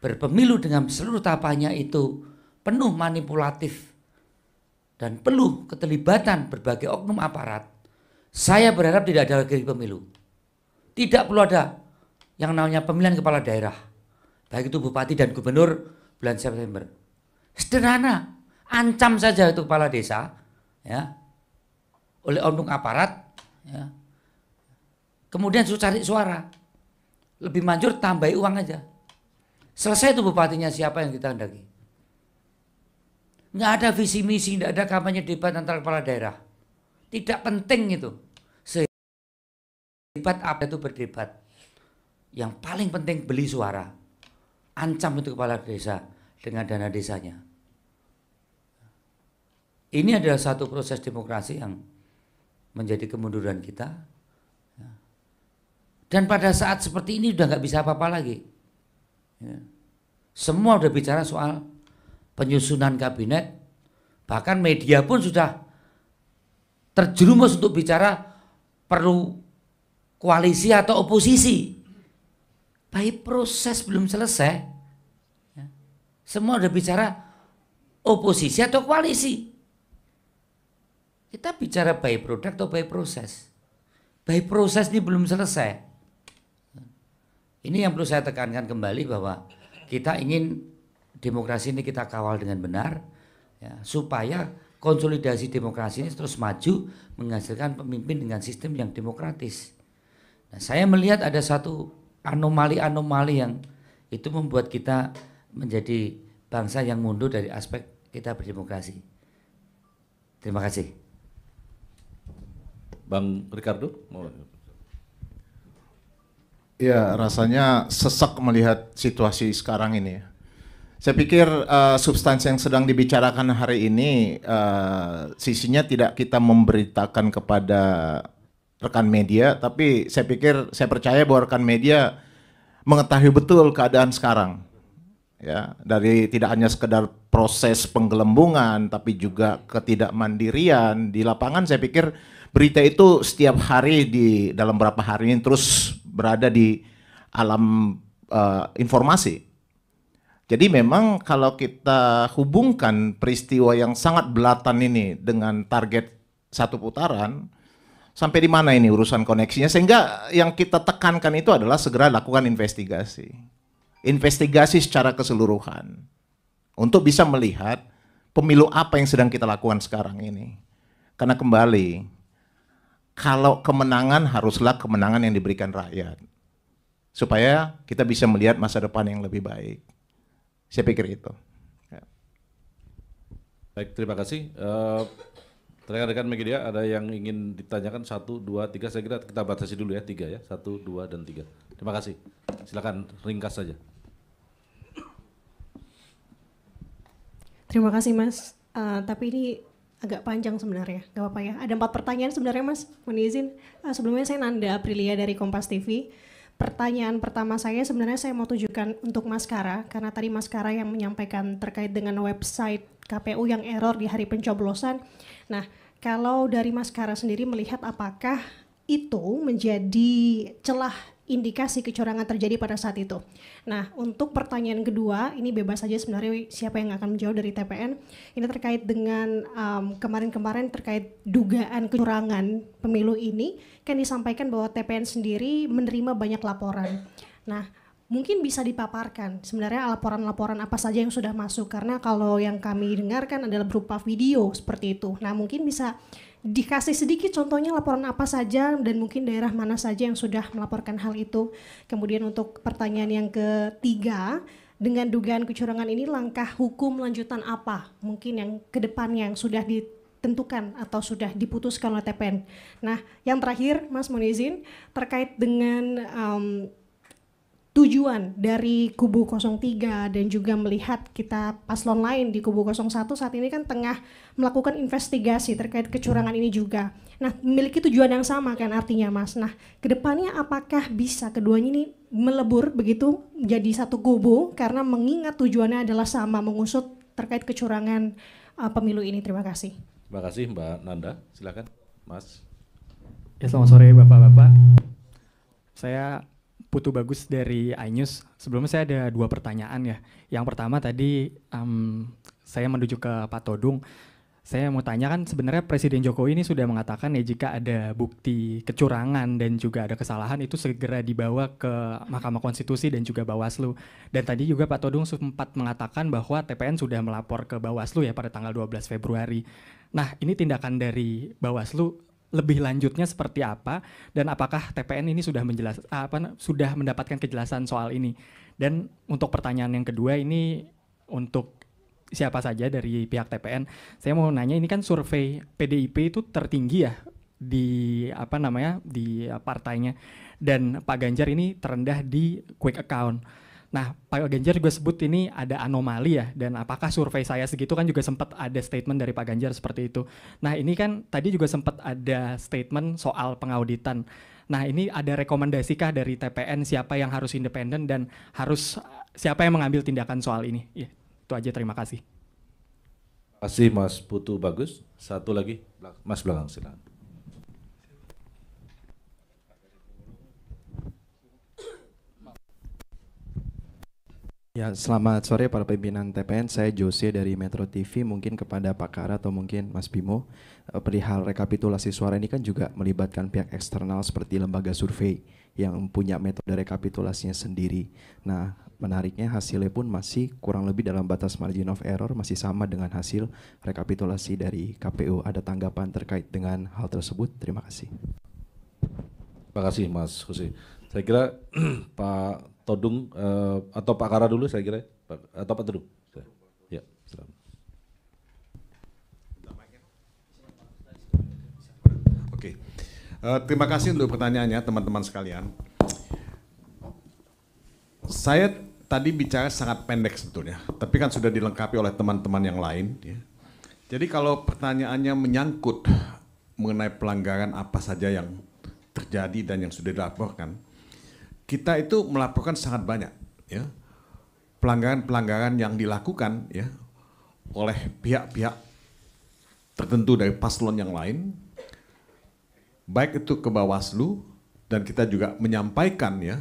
[SPEAKER 5] berpemilu dengan seluruh tahapannya itu penuh manipulatif dan penuh keterlibatan berbagai oknum aparat, saya berharap tidak ada lagi pemilu. Tidak perlu ada yang namanya pemilihan kepala daerah. Baik itu bupati dan gubernur bulan September. Sederhana, ancam saja itu kepala desa ya oleh oknum aparat ya. Kemudian suruh cari suara. Lebih manjur tambahi uang aja. Selesai itu bupatinya siapa yang kita hendaki. Nggak ada visi misi, nggak ada kampanye debat antara kepala daerah. Tidak penting itu. debat apa itu berdebat yang paling penting beli suara. Ancam itu kepala desa dengan dana desanya. Ini adalah satu proses demokrasi yang menjadi kemunduran kita. Ya. Dan pada saat seperti ini udah nggak bisa apa-apa lagi. Ya. Semua udah bicara soal penyusunan kabinet, bahkan media pun sudah terjerumus untuk bicara perlu koalisi atau oposisi. Tapi proses belum selesai. Ya. Semua udah bicara oposisi atau koalisi. Kita bicara by product atau by proses. By proses ini belum selesai. Ini yang perlu saya tekankan kembali bahwa kita ingin demokrasi ini kita kawal dengan benar ya, supaya konsolidasi demokrasi ini terus maju menghasilkan pemimpin dengan sistem yang demokratis. Nah, saya melihat ada satu anomali-anomali yang itu membuat kita menjadi bangsa yang mundur dari aspek kita berdemokrasi. Terima kasih.
[SPEAKER 1] Bang Ricardo, mau Ya,
[SPEAKER 7] rasanya sesak melihat situasi sekarang ini. Saya pikir uh, substansi yang sedang dibicarakan hari ini uh, sisinya tidak kita memberitakan kepada rekan media, tapi saya pikir saya percaya bahwa rekan media mengetahui betul keadaan sekarang. Ya, dari tidak hanya sekedar proses penggelembungan tapi juga ketidakmandirian di lapangan saya pikir berita itu setiap hari di dalam berapa hari ini terus berada di alam uh, informasi. Jadi memang kalau kita hubungkan peristiwa yang sangat belatan ini dengan target satu putaran, Sampai di mana ini urusan koneksinya? Sehingga yang kita tekankan itu adalah segera lakukan investigasi. Investigasi secara keseluruhan. Untuk bisa melihat pemilu apa yang sedang kita lakukan sekarang ini. Karena kembali, kalau kemenangan haruslah kemenangan yang diberikan rakyat. Supaya kita bisa melihat masa depan yang lebih baik. Saya pikir itu.
[SPEAKER 1] Ya. Baik, terima kasih. Uh, Rekan-rekan media ada yang ingin ditanyakan satu, dua, tiga. Saya kira kita batasi dulu ya tiga ya, satu, dua, dan tiga. Terima kasih. Silakan ringkas saja.
[SPEAKER 8] Terima kasih Mas. Uh, tapi ini agak panjang sebenarnya, gak apa-apa ya. Ada empat pertanyaan sebenarnya Mas, mohon izin. Uh, sebelumnya saya Nanda Aprilia dari Kompas TV. Pertanyaan pertama saya sebenarnya saya mau tujukan untuk Mas Kara, karena tadi Mas Kara yang menyampaikan terkait dengan website KPU yang error di hari pencoblosan. Nah, kalau dari Mas Kara sendiri melihat apakah itu menjadi celah indikasi kecurangan terjadi pada saat itu. Nah, untuk pertanyaan kedua, ini bebas saja sebenarnya siapa yang akan menjawab dari TPN. Ini terkait dengan kemarin-kemarin um, kemarin -kemarin terkait dugaan kecurangan pemilu ini, kan disampaikan bahwa TPN sendiri menerima banyak laporan. Nah, mungkin bisa dipaparkan sebenarnya laporan-laporan apa saja yang sudah masuk karena kalau yang kami dengarkan adalah berupa video seperti itu. Nah, mungkin bisa dikasih sedikit contohnya laporan apa saja dan mungkin daerah mana saja yang sudah melaporkan hal itu. Kemudian untuk pertanyaan yang ketiga, dengan dugaan kecurangan ini langkah hukum lanjutan apa mungkin yang ke depan yang sudah ditentukan atau sudah diputuskan oleh TPN. Nah, yang terakhir Mas Munizin terkait dengan um, tujuan dari kubu 03 dan juga melihat kita paslon lain di kubu 01 saat ini kan tengah melakukan investigasi terkait kecurangan ini juga. Nah, memiliki tujuan yang sama kan artinya Mas. Nah, kedepannya apakah bisa keduanya ini melebur begitu jadi satu kubu karena mengingat tujuannya adalah sama mengusut terkait kecurangan uh, pemilu ini. Terima kasih.
[SPEAKER 1] Terima kasih Mbak Nanda. Silakan Mas.
[SPEAKER 9] Ya selamat sore Bapak-bapak.
[SPEAKER 1] Saya Putu Bagus
[SPEAKER 9] dari iNews. Sebelumnya saya ada dua pertanyaan ya. Yang pertama tadi um, saya menuju ke Pak Todung. Saya mau tanya kan sebenarnya Presiden Jokowi ini sudah mengatakan ya jika ada bukti kecurangan dan juga ada kesalahan itu segera dibawa ke Mahkamah Konstitusi dan juga Bawaslu. Dan tadi juga Pak Todung sempat mengatakan bahwa TPN sudah melapor ke Bawaslu ya pada tanggal 12 Februari. Nah ini tindakan dari Bawaslu lebih lanjutnya seperti apa dan apakah TPN ini sudah menjelas apa sudah mendapatkan kejelasan soal ini. Dan untuk pertanyaan yang kedua ini untuk siapa saja dari pihak TPN, saya mau nanya ini kan survei PDIP itu tertinggi ya di apa namanya di partainya dan Pak Ganjar ini terendah di quick account Nah, Pak Ganjar juga sebut ini ada anomali ya, dan apakah survei saya segitu kan juga sempat ada statement dari Pak Ganjar seperti itu. Nah, ini kan tadi juga sempat ada statement soal pengauditan. Nah, ini ada rekomendasikah dari TPN siapa yang harus independen dan harus siapa yang mengambil tindakan soal ini? Ya, itu aja, terima kasih.
[SPEAKER 1] Terima kasih Mas Putu Bagus. Satu lagi, Mas Belakang silakan.
[SPEAKER 9] Ya, selamat sore para pimpinan TPN. Saya Jose dari Metro
[SPEAKER 6] TV. Mungkin kepada Pak Kara atau mungkin Mas Bimo, eh, perihal rekapitulasi suara ini kan juga melibatkan pihak eksternal seperti lembaga survei yang punya metode rekapitulasinya
[SPEAKER 4] sendiri. Nah, menariknya hasilnya pun masih kurang lebih dalam batas margin of error masih sama dengan hasil rekapitulasi dari KPU. Ada tanggapan terkait dengan hal tersebut? Terima
[SPEAKER 6] kasih.
[SPEAKER 1] Terima kasih Mas Jose. Saya kira Pak Todung uh, atau Pak Kara dulu saya kira atau Pak Todung. Ya, silakan.
[SPEAKER 2] Oke. Uh, terima kasih untuk pertanyaannya teman-teman sekalian. Saya tadi bicara sangat pendek sebetulnya, tapi kan sudah dilengkapi oleh teman-teman yang lain. Ya. Jadi kalau pertanyaannya menyangkut mengenai pelanggaran apa saja yang terjadi dan yang sudah dilaporkan, kita itu melaporkan sangat banyak ya pelanggaran-pelanggaran yang dilakukan ya oleh pihak-pihak tertentu dari paslon yang lain baik itu ke Bawaslu dan kita juga menyampaikan ya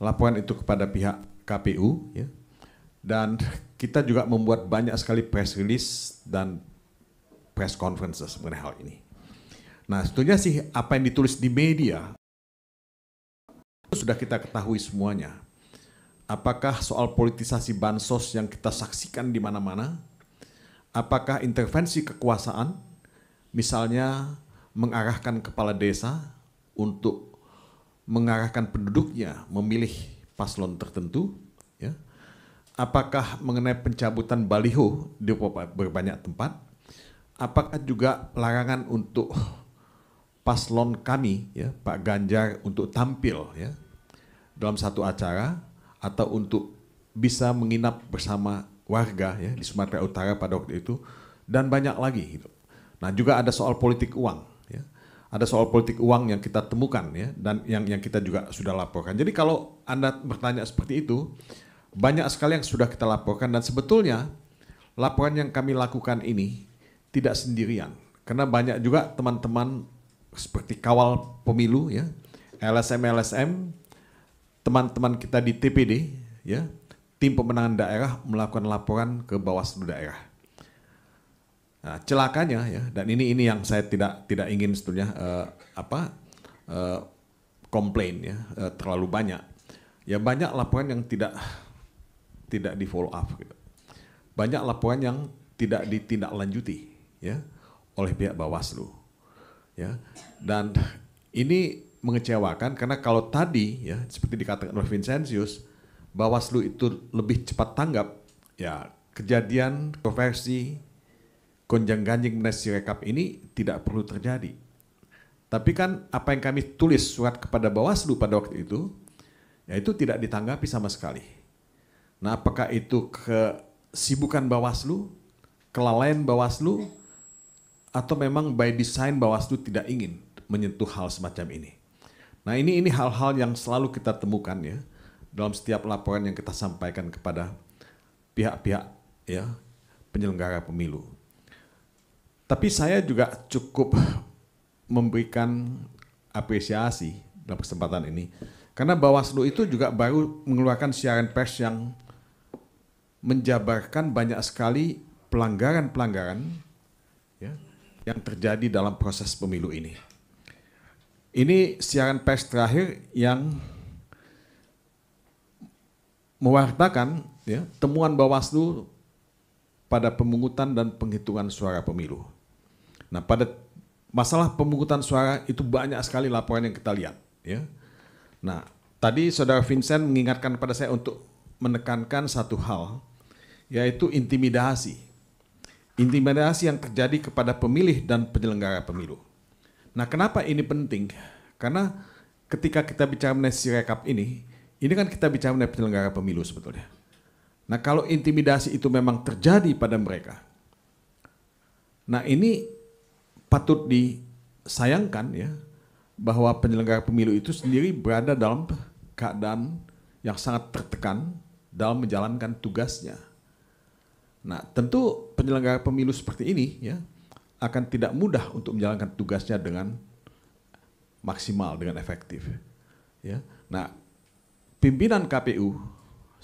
[SPEAKER 2] laporan itu kepada pihak KPU ya dan kita juga membuat banyak sekali press release dan press conferences mengenai hal ini. Nah, sebetulnya sih apa yang ditulis di media sudah kita ketahui semuanya. Apakah soal politisasi bansos yang kita saksikan di mana-mana? Apakah intervensi kekuasaan, misalnya mengarahkan kepala desa untuk mengarahkan penduduknya memilih paslon tertentu? Ya. Apakah mengenai pencabutan baliho di berbanyak tempat? Apakah juga larangan untuk paslon kami, ya, Pak Ganjar, untuk tampil, ya, dalam satu acara atau untuk bisa menginap bersama warga ya di Sumatera Utara pada waktu itu dan banyak lagi gitu. Nah, juga ada soal politik uang ya. Ada soal politik uang yang kita temukan ya dan yang yang kita juga sudah laporkan. Jadi kalau Anda bertanya seperti itu, banyak sekali yang sudah kita laporkan dan sebetulnya laporan yang kami lakukan ini tidak sendirian karena banyak juga teman-teman seperti kawal pemilu ya LSM LSM teman-teman kita di TPD ya tim pemenangan daerah melakukan laporan ke Bawaslu daerah. Nah, celakanya ya dan ini ini yang saya tidak tidak ingin sebetulnya uh, eh, apa uh, komplain ya uh, terlalu banyak. Ya banyak laporan yang tidak tidak di follow up gitu. Banyak laporan yang tidak ditindaklanjuti ya oleh pihak Bawaslu. Ya. Dan ini mengecewakan karena kalau tadi ya seperti dikatakan oleh Vincentius Bawaslu itu lebih cepat tanggap ya kejadian konversi gonjang ganjing mengenai rekap ini tidak perlu terjadi. Tapi kan apa yang kami tulis surat kepada Bawaslu pada waktu itu ya itu tidak ditanggapi sama sekali. Nah apakah itu kesibukan Bawaslu, kelalaian Bawaslu, atau memang by design Bawaslu tidak ingin menyentuh hal semacam ini? Nah ini ini hal-hal yang selalu kita temukan ya dalam setiap laporan yang kita sampaikan kepada pihak-pihak ya penyelenggara pemilu. Tapi saya juga cukup memberikan apresiasi dalam kesempatan ini karena Bawaslu itu juga baru mengeluarkan siaran pers yang menjabarkan banyak sekali pelanggaran-pelanggaran ya, yang terjadi dalam proses pemilu ini. Ini siaran pers terakhir yang mewartakan ya, temuan Bawaslu pada pemungutan dan penghitungan suara pemilu. Nah, pada masalah pemungutan suara itu banyak sekali laporan yang kita lihat, ya. Nah, tadi Saudara Vincent mengingatkan pada saya untuk menekankan satu hal yaitu intimidasi. Intimidasi yang terjadi kepada pemilih dan penyelenggara pemilu. Nah, kenapa ini penting? Karena ketika kita bicara mengenai si ini, ini kan kita bicara mengenai penyelenggara pemilu sebetulnya. Nah, kalau intimidasi itu memang terjadi pada mereka, nah ini patut disayangkan ya, bahwa penyelenggara pemilu itu sendiri berada dalam keadaan yang sangat tertekan dalam menjalankan tugasnya. Nah, tentu penyelenggara pemilu seperti ini ya, akan tidak mudah untuk menjalankan tugasnya dengan maksimal, dengan efektif. Ya. Nah, pimpinan KPU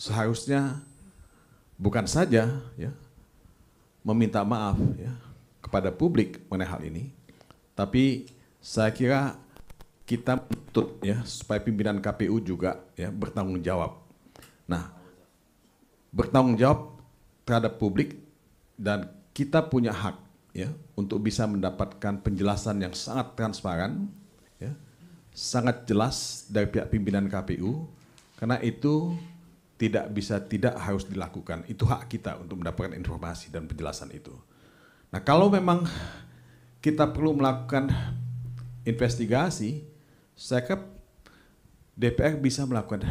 [SPEAKER 2] seharusnya bukan saja ya, meminta maaf ya, kepada publik mengenai hal ini, tapi saya kira kita menuntut ya supaya pimpinan KPU juga ya bertanggung jawab. Nah, bertanggung jawab terhadap publik dan kita punya hak ya untuk bisa mendapatkan penjelasan yang sangat transparan, ya, sangat jelas dari pihak pimpinan KPU karena itu tidak bisa tidak harus dilakukan. Itu hak kita untuk mendapatkan informasi dan penjelasan itu. Nah, kalau memang kita perlu melakukan investigasi, saya kira DPR bisa melakukan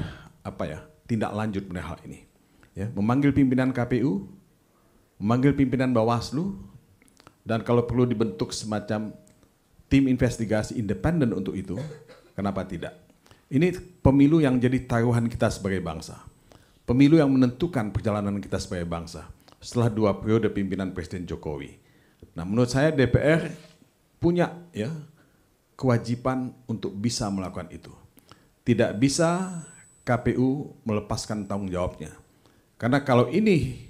[SPEAKER 2] apa ya tindak lanjut mengenai hal ini, ya memanggil pimpinan KPU, memanggil pimpinan Bawaslu dan kalau perlu dibentuk semacam tim investigasi independen untuk itu, kenapa tidak? Ini pemilu yang jadi taruhan kita sebagai bangsa. Pemilu yang menentukan perjalanan kita sebagai bangsa setelah dua periode pimpinan Presiden Jokowi. Nah, menurut saya DPR punya ya kewajiban untuk bisa melakukan itu. Tidak bisa KPU melepaskan tanggung jawabnya. Karena kalau ini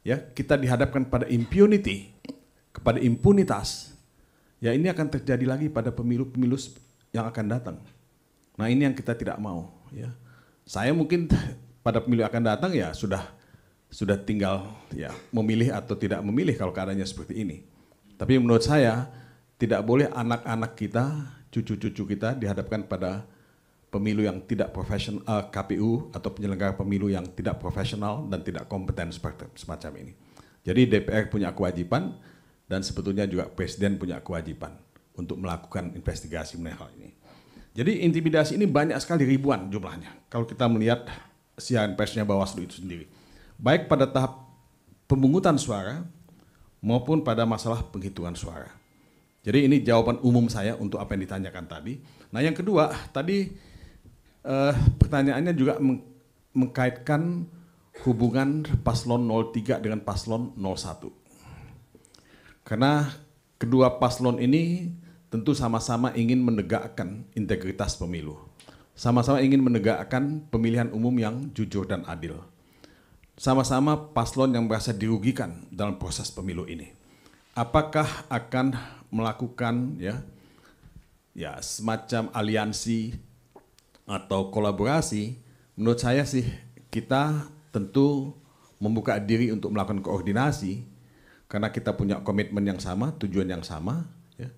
[SPEAKER 2] ya kita dihadapkan pada impunity, kepada impunitas, ya ini akan terjadi lagi pada pemilu-pemilu yang akan datang. Nah ini yang kita tidak mau. Ya. Saya mungkin pada pemilu akan datang ya sudah sudah tinggal ya memilih atau tidak memilih kalau keadaannya seperti ini. Tapi menurut saya tidak boleh anak-anak kita, cucu-cucu kita dihadapkan pada pemilu yang tidak profesional uh, eh, KPU atau penyelenggara pemilu yang tidak profesional dan tidak kompeten semacam ini. Jadi DPR punya kewajiban dan sebetulnya juga presiden punya kewajiban untuk melakukan investigasi mengenai hal ini. Jadi intimidasi ini banyak sekali ribuan jumlahnya. Kalau kita melihat siaran persnya Bawaslu itu sendiri. Baik pada tahap pemungutan suara maupun pada masalah penghitungan suara. Jadi ini jawaban umum saya untuk apa yang ditanyakan tadi. Nah yang kedua tadi eh, pertanyaannya juga meng mengkaitkan hubungan paslon 03 dengan paslon 01. Karena kedua paslon ini tentu sama-sama ingin menegakkan integritas pemilu. Sama-sama ingin menegakkan pemilihan umum yang jujur dan adil. Sama-sama paslon yang merasa dirugikan dalam proses pemilu ini. Apakah akan melakukan ya ya semacam aliansi atau kolaborasi? Menurut saya sih kita tentu membuka diri untuk melakukan koordinasi karena kita punya komitmen yang sama, tujuan yang sama. Ya.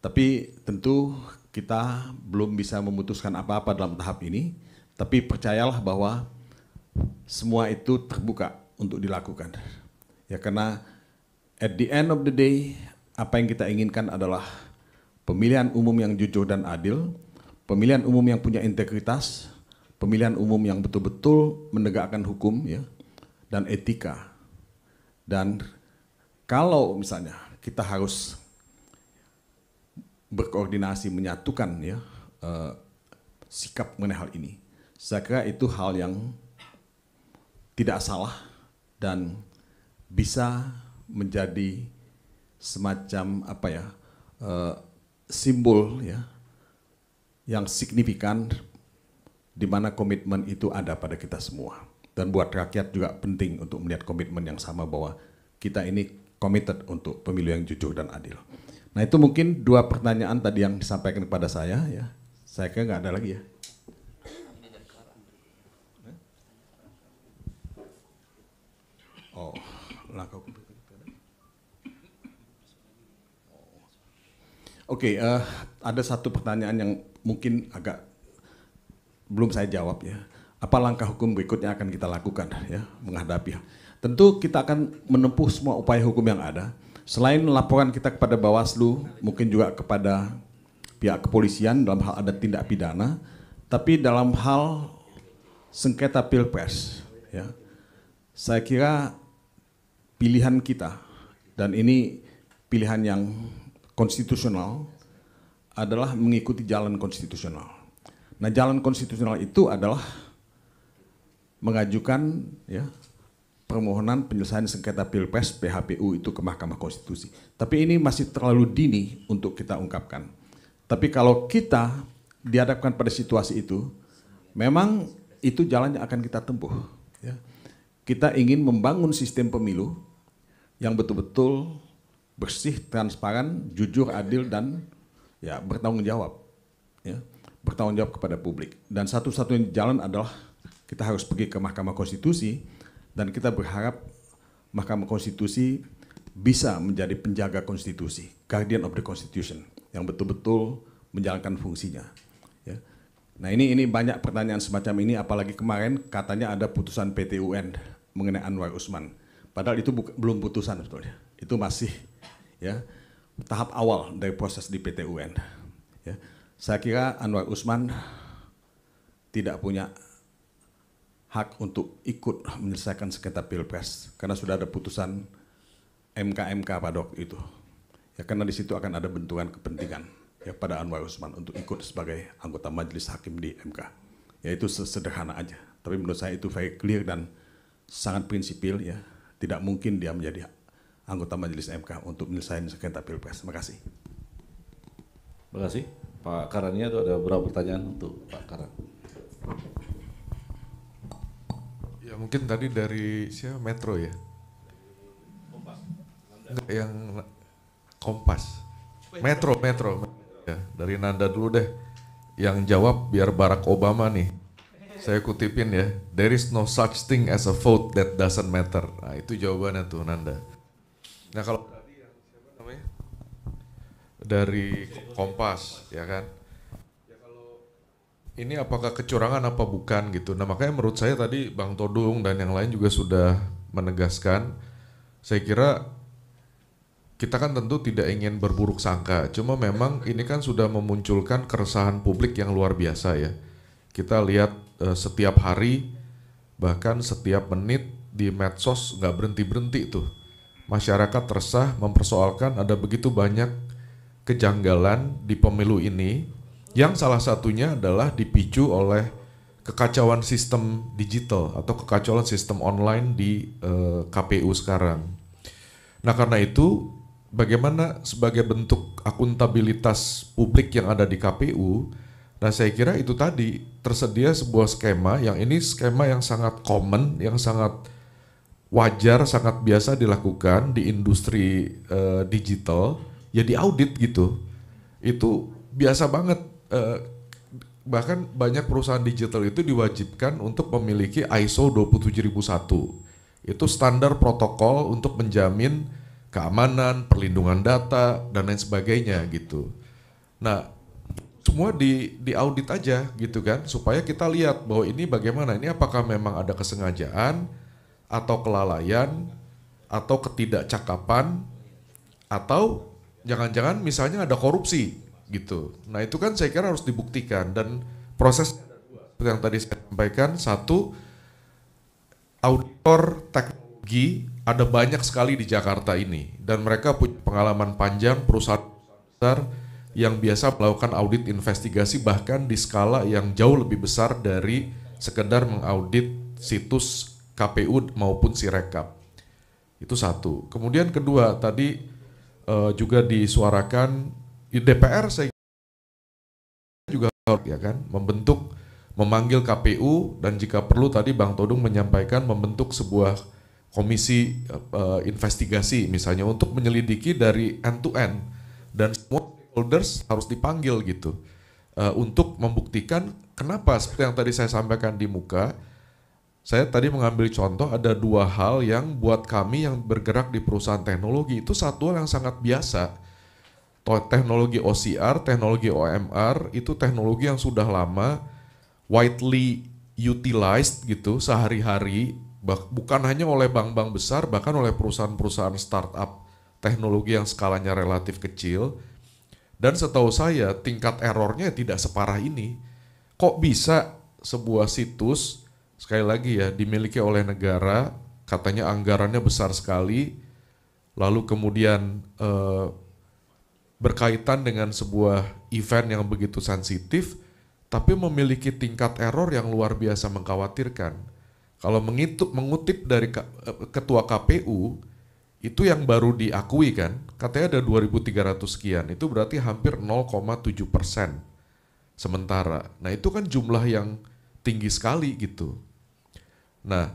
[SPEAKER 2] Tapi tentu kita belum bisa memutuskan apa-apa dalam tahap ini. Tapi percayalah bahwa semua itu terbuka untuk dilakukan. Ya karena at the end of the day apa yang kita inginkan adalah pemilihan umum yang jujur dan adil, pemilihan umum yang punya integritas, pemilihan umum yang betul-betul menegakkan hukum ya dan etika dan kalau misalnya kita harus berkoordinasi menyatukan ya uh, sikap mengenai hal ini, saya kira itu hal yang tidak salah dan bisa menjadi semacam apa ya uh, simbol ya yang signifikan di mana komitmen itu ada pada kita semua. Dan buat rakyat juga penting untuk melihat komitmen yang sama bahwa kita ini committed untuk pemilu yang jujur dan adil. Nah itu mungkin dua pertanyaan tadi yang disampaikan kepada saya ya. Saya kira nggak ada lagi ya. Oh, langkah Oke, okay, uh, eh, ada satu pertanyaan yang mungkin agak belum saya jawab ya. Apa langkah hukum berikutnya akan kita lakukan ya menghadapi Tentu kita akan menempuh semua upaya hukum yang ada. Selain laporan kita kepada Bawaslu, mungkin juga kepada pihak kepolisian dalam hal ada tindak pidana, tapi dalam hal sengketa pilpres, ya, saya kira pilihan kita dan ini pilihan yang konstitusional adalah mengikuti jalan konstitusional. Nah, jalan konstitusional itu adalah mengajukan ya permohonan penyelesaian sengketa pilpres PHPU itu ke Mahkamah Konstitusi. Tapi ini masih terlalu dini untuk kita ungkapkan. Tapi kalau kita dihadapkan pada situasi itu, memang itu jalan yang akan kita tempuh. Ya. Kita ingin membangun sistem pemilu yang betul-betul bersih, transparan, jujur, adil, dan ya bertanggung jawab. Ya. Bertanggung jawab kepada publik. Dan satu-satunya jalan adalah kita harus pergi ke Mahkamah Konstitusi, dan kita berharap Mahkamah Konstitusi bisa menjadi penjaga konstitusi, guardian of the constitution, yang betul-betul menjalankan fungsinya. Ya. Nah ini ini banyak pertanyaan semacam ini, apalagi kemarin katanya ada putusan PTUN mengenai Anwar Usman. Padahal itu buka, belum putusan sebetulnya, itu masih ya tahap awal dari proses di PTUN. Ya. Saya kira Anwar Usman tidak punya hak untuk ikut menyelesaikan sengketa pilpres karena sudah ada putusan MKMK pada waktu itu. Ya karena di situ akan ada bentukan kepentingan ya pada Anwar Usman untuk ikut sebagai anggota Majelis Hakim di MK. Ya itu sederhana aja. Tapi menurut saya itu very clear dan sangat prinsipil ya. Tidak mungkin dia menjadi anggota Majelis MK untuk menyelesaikan sengketa pilpres. Terima kasih. Terima kasih.
[SPEAKER 4] Pak Karania itu ada beberapa pertanyaan untuk Pak Karan. mungkin tadi dari siapa Metro ya? Kompas. yang Kompas. Metro, Metro. Ya, dari Nanda dulu deh. Yang jawab biar Barack Obama nih. Saya kutipin ya. There is no such thing as a vote that doesn't matter. Nah, itu jawabannya tuh Nanda. Nah, kalau Dari Kompas, ya kan? ini apakah kecurangan apa bukan gitu. Nah makanya menurut saya tadi Bang Todung dan yang lain juga sudah menegaskan, saya kira kita kan tentu tidak ingin berburuk sangka. Cuma memang ini kan sudah memunculkan keresahan publik yang luar biasa ya. Kita lihat eh, setiap hari bahkan setiap menit di medsos nggak berhenti berhenti tuh. Masyarakat resah mempersoalkan ada begitu banyak kejanggalan di pemilu ini yang salah satunya adalah dipicu oleh kekacauan sistem digital atau kekacauan sistem online di uh, eh, KPU sekarang. Nah, karena itu bagaimana sebagai bentuk akuntabilitas publik yang ada di KPU, nah saya kira itu tadi tersedia sebuah skema yang ini skema yang sangat common, yang sangat wajar, sangat biasa dilakukan di industri uh, digital, ya di audit gitu. Itu biasa banget uh, bahkan banyak perusahaan digital itu diwajibkan untuk memiliki ISO 27001. Itu standar protokol untuk menjamin keamanan, perlindungan data dan lain sebagainya gitu. Nah, semua di di audit aja gitu kan supaya kita lihat bahwa ini bagaimana ini apakah memang ada kesengajaan atau kelalaian atau ketidakcakapan atau jangan-jangan misalnya ada korupsi gitu. Nah itu kan saya kira harus dibuktikan dan proses yang tadi saya sampaikan satu auditor teknologi ada banyak sekali di Jakarta ini dan mereka punya pengalaman panjang perusahaan besar yang biasa melakukan audit investigasi bahkan di skala yang jauh lebih besar dari sekedar mengaudit situs KPU maupun Sirekap. Itu satu. Kemudian kedua tadi eh, juga disuarakan di ya, DPR saya juga ya kan membentuk memanggil KPU dan jika perlu tadi Bang Todung menyampaikan membentuk sebuah komisi uh, investigasi misalnya untuk menyelidiki dari end to end dan semua stakeholders harus dipanggil gitu uh, untuk membuktikan kenapa seperti yang tadi saya sampaikan di muka saya tadi mengambil contoh ada dua hal yang buat kami yang bergerak di perusahaan teknologi itu satu hal yang sangat biasa teknologi OCR, teknologi OMR itu teknologi yang sudah lama widely utilized gitu sehari-hari bukan hanya oleh bank-bank besar bahkan oleh perusahaan-perusahaan startup teknologi yang skalanya relatif kecil dan setahu saya tingkat errornya tidak separah ini kok bisa sebuah situs sekali lagi ya dimiliki oleh negara katanya anggarannya besar sekali lalu kemudian eh, berkaitan dengan sebuah event yang begitu sensitif, tapi memiliki tingkat error yang luar biasa mengkhawatirkan. Kalau mengitup, mengutip dari eh, ketua KPU, itu yang baru diakui kan, katanya ada 2.300 sekian, itu berarti hampir 0,7 persen sementara. Nah itu kan jumlah yang tinggi sekali gitu. Nah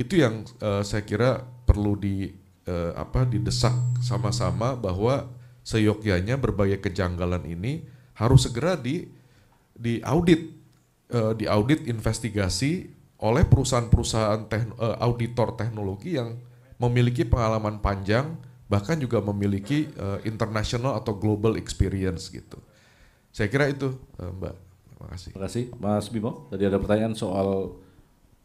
[SPEAKER 4] itu yang uh, saya kira perlu di uh, apa didesak sama-sama bahwa seyogyanya berbagai kejanggalan ini harus segera di diaudit uh, eh, audit, investigasi oleh perusahaan-perusahaan teh, uh, eh, auditor teknologi yang memiliki pengalaman panjang bahkan juga memiliki uh, international atau global experience gitu. Saya kira itu uh, Mbak.
[SPEAKER 1] Terima kasih. Terima kasih Mas Bimo. Tadi ada pertanyaan soal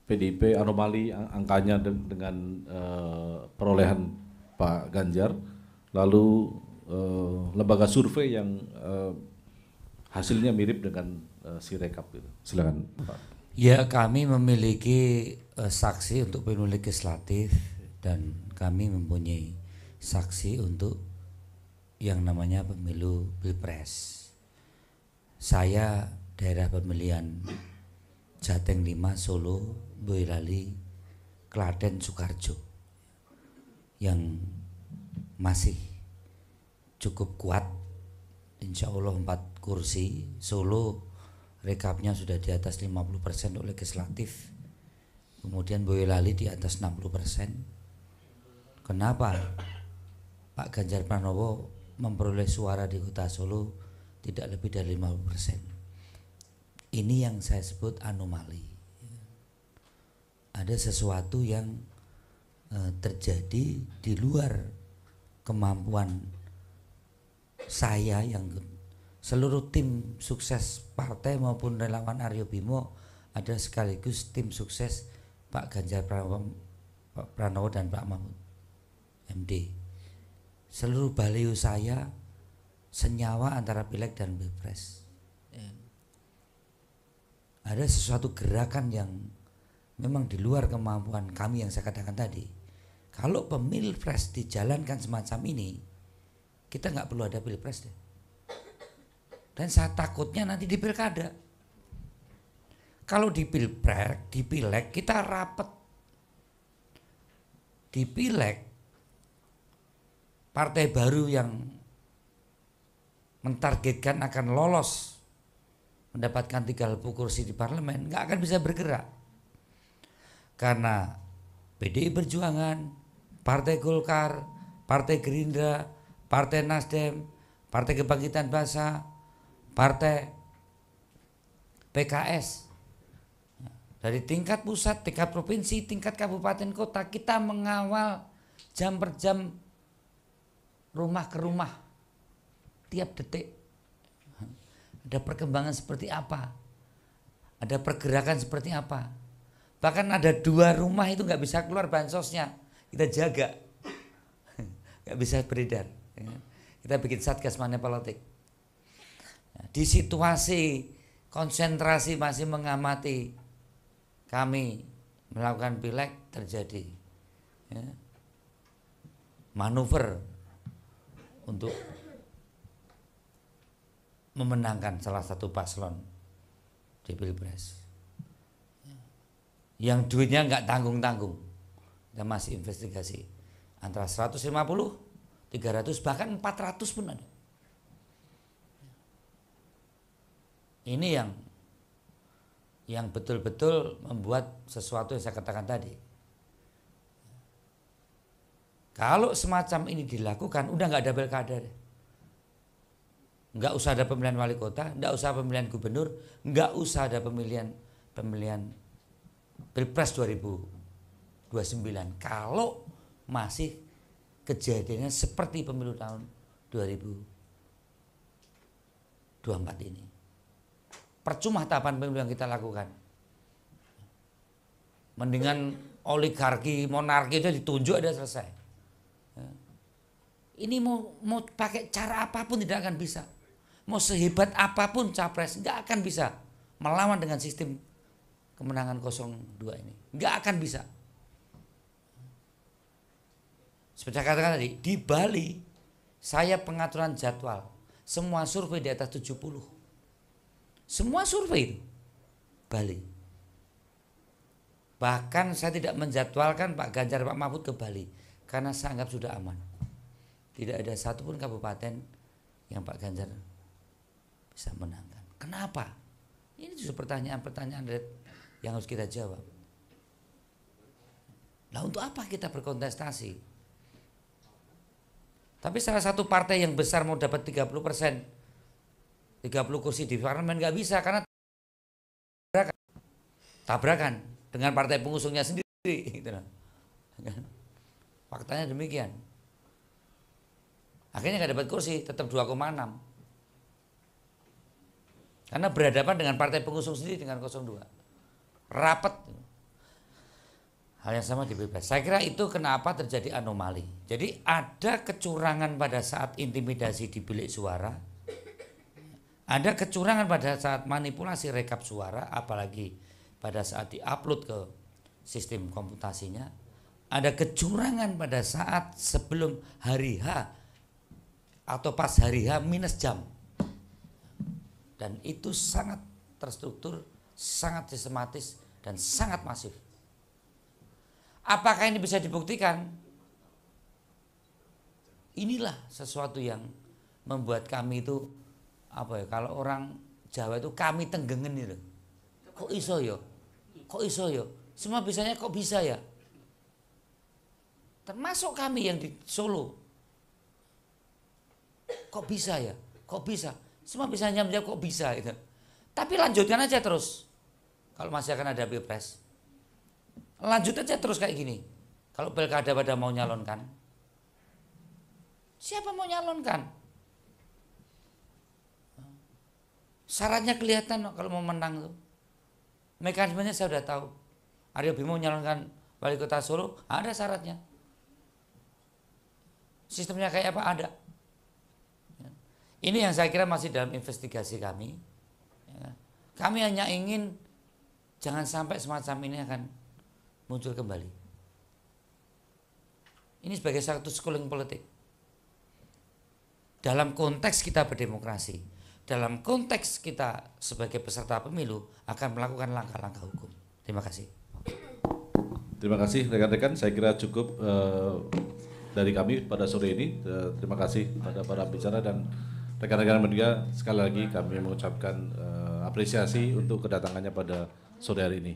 [SPEAKER 1] PDIP anomali angkanya dengan uh, perolehan Pak Ganjar. Lalu uh, lembaga survei yang uh, hasilnya mirip dengan uh, eh, si rekap gitu. Silakan
[SPEAKER 5] Ya kami memiliki uh, saksi untuk pemilu legislatif dan kami mempunyai saksi untuk yang namanya pemilu pilpres. Saya daerah pemilihan Jateng 5 Solo, Boyolali, Klaten, Sukarjo yang masih cukup kuat Insya Allah 4 kursi Solo rekapnya sudah di atas 50% oleh legislatif kemudian Boyolali di atas 60% kenapa Pak Ganjar Pranowo memperoleh suara di kota Solo tidak lebih dari 50% ini yang saya sebut anomali ada sesuatu yang eh, terjadi di luar kemampuan saya yang seluruh tim sukses partai maupun relawan Aryo Bimo ada sekaligus tim sukses Pak Ganjar Pranowo, Pak Pranowo dan Pak Mahmud MD. Seluruh baliho saya senyawa antara pileg dan pilpres. Ada sesuatu gerakan yang memang di luar kemampuan kami yang saya katakan tadi. Kalau pemilpres dijalankan semacam ini, kita nggak perlu ada pilpres deh. Dan saya takutnya nanti di pilkada. Kalau di pilpres, di pileg kita rapat, Di pileg partai baru yang mentargetkan akan lolos mendapatkan tiga lebu kursi di parlemen nggak akan bisa bergerak karena PDI Perjuangan, Partai Golkar, Partai Gerindra, Partai Nasdem, Partai Kebangkitan Bangsa, Partai PKS. Dari tingkat pusat, tingkat provinsi, tingkat kabupaten kota kita mengawal jam per jam rumah ke rumah tiap detik. Ada perkembangan seperti apa? Ada pergerakan seperti apa? Bahkan ada dua rumah itu nggak bisa keluar bansosnya. Kita jaga. Nggak bisa beredar. Ya. Kita bikin satgas manipolitik. Nah, ya, di situasi konsentrasi masih mengamati kami melakukan pileg terjadi ya. manuver untuk memenangkan salah satu paslon di pilpres yang duitnya nggak tanggung tanggung kita masih investigasi antara 150 300 bahkan 400 pun ada. Ini yang yang betul-betul membuat sesuatu yang saya katakan tadi. Kalau semacam ini dilakukan, udah nggak ada pilkada. Nggak usah ada pemilihan wali kota, nggak usah pemilihan gubernur, nggak usah ada pemilihan pemilihan pilpres 2029. Kalau masih kejadiannya seperti pemilu tahun 2024 ini. Percuma tahapan pemilu yang kita lakukan. Mendingan oligarki, monarki itu ditunjuk ada selesai. Ya. Ini mau mau pakai cara apapun tidak akan bisa. Mau sehebat apapun capres nggak akan bisa melawan dengan sistem kemenangan 02 ini. Nggak akan bisa. Seperti saya katakan tadi, di Bali saya pengaturan jadwal. Semua survei di atas 70. Semua survei itu Bali. Bahkan saya tidak menjadwalkan Pak Ganjar Pak Mahfud ke Bali karena saya anggap sudah aman. Tidak ada satupun kabupaten yang Pak Ganjar bisa menangkan. Kenapa? Ini justru pertanyaan-pertanyaan yang harus kita jawab. Nah untuk apa kita berkontestasi? Tapi salah satu partai yang besar mau dapat 30 persen, 30 kursi di parlemen nggak bisa karena tabrakan, tabrakan dengan partai pengusungnya sendiri. Gitu Faktanya demikian. Akhirnya nggak dapat kursi, tetap 2,6. Karena berhadapan dengan partai pengusung sendiri dengan 02. Rapat. Hal yang sama di dibebas. Saya kira itu kenapa terjadi anomali. Jadi ada kecurangan pada saat intimidasi di bilik suara, ada kecurangan pada saat manipulasi rekap suara, apalagi pada saat diupload ke sistem komputasinya, ada kecurangan pada saat sebelum hari H atau pas hari H minus jam. Dan itu sangat terstruktur, sangat sistematis, dan sangat masif. Apakah ini bisa dibuktikan? Inilah sesuatu yang membuat kami itu apa ya? Kalau orang Jawa itu kami tenggengen itu. Kok iso yo? Ya? Kok iso yo? Ya? Semua bisanya kok bisa ya? Termasuk kami yang di Solo. Kok bisa ya? Kok bisa? Semua bisanya nyam kok bisa gitu. Tapi lanjutkan aja terus. Kalau masih akan ada pilpres lanjut aja terus kayak gini. Kalau pilkada pada mau nyalonkan, siapa mau nyalonkan? Syaratnya kelihatan kalau mau menang tuh. Mekanismenya saya sudah tahu. Aryo Bimo nyalonkan wali kota Solo, ada syaratnya. Sistemnya kayak apa? Ada. Ini yang saya kira masih dalam investigasi kami. Ya. Kami hanya ingin jangan sampai semacam ini akan muncul kembali. Ini sebagai satu schooling politik. Dalam konteks kita berdemokrasi, dalam konteks kita sebagai peserta pemilu akan melakukan langkah-langkah hukum. Terima kasih.
[SPEAKER 1] Terima kasih rekan-rekan, saya kira cukup uh, dari kami pada sore ini. Uh, terima kasih pada para bicara dan rekan-rekan media sekali lagi kami mengucapkan uh, apresiasi untuk kedatangannya pada sore hari ini.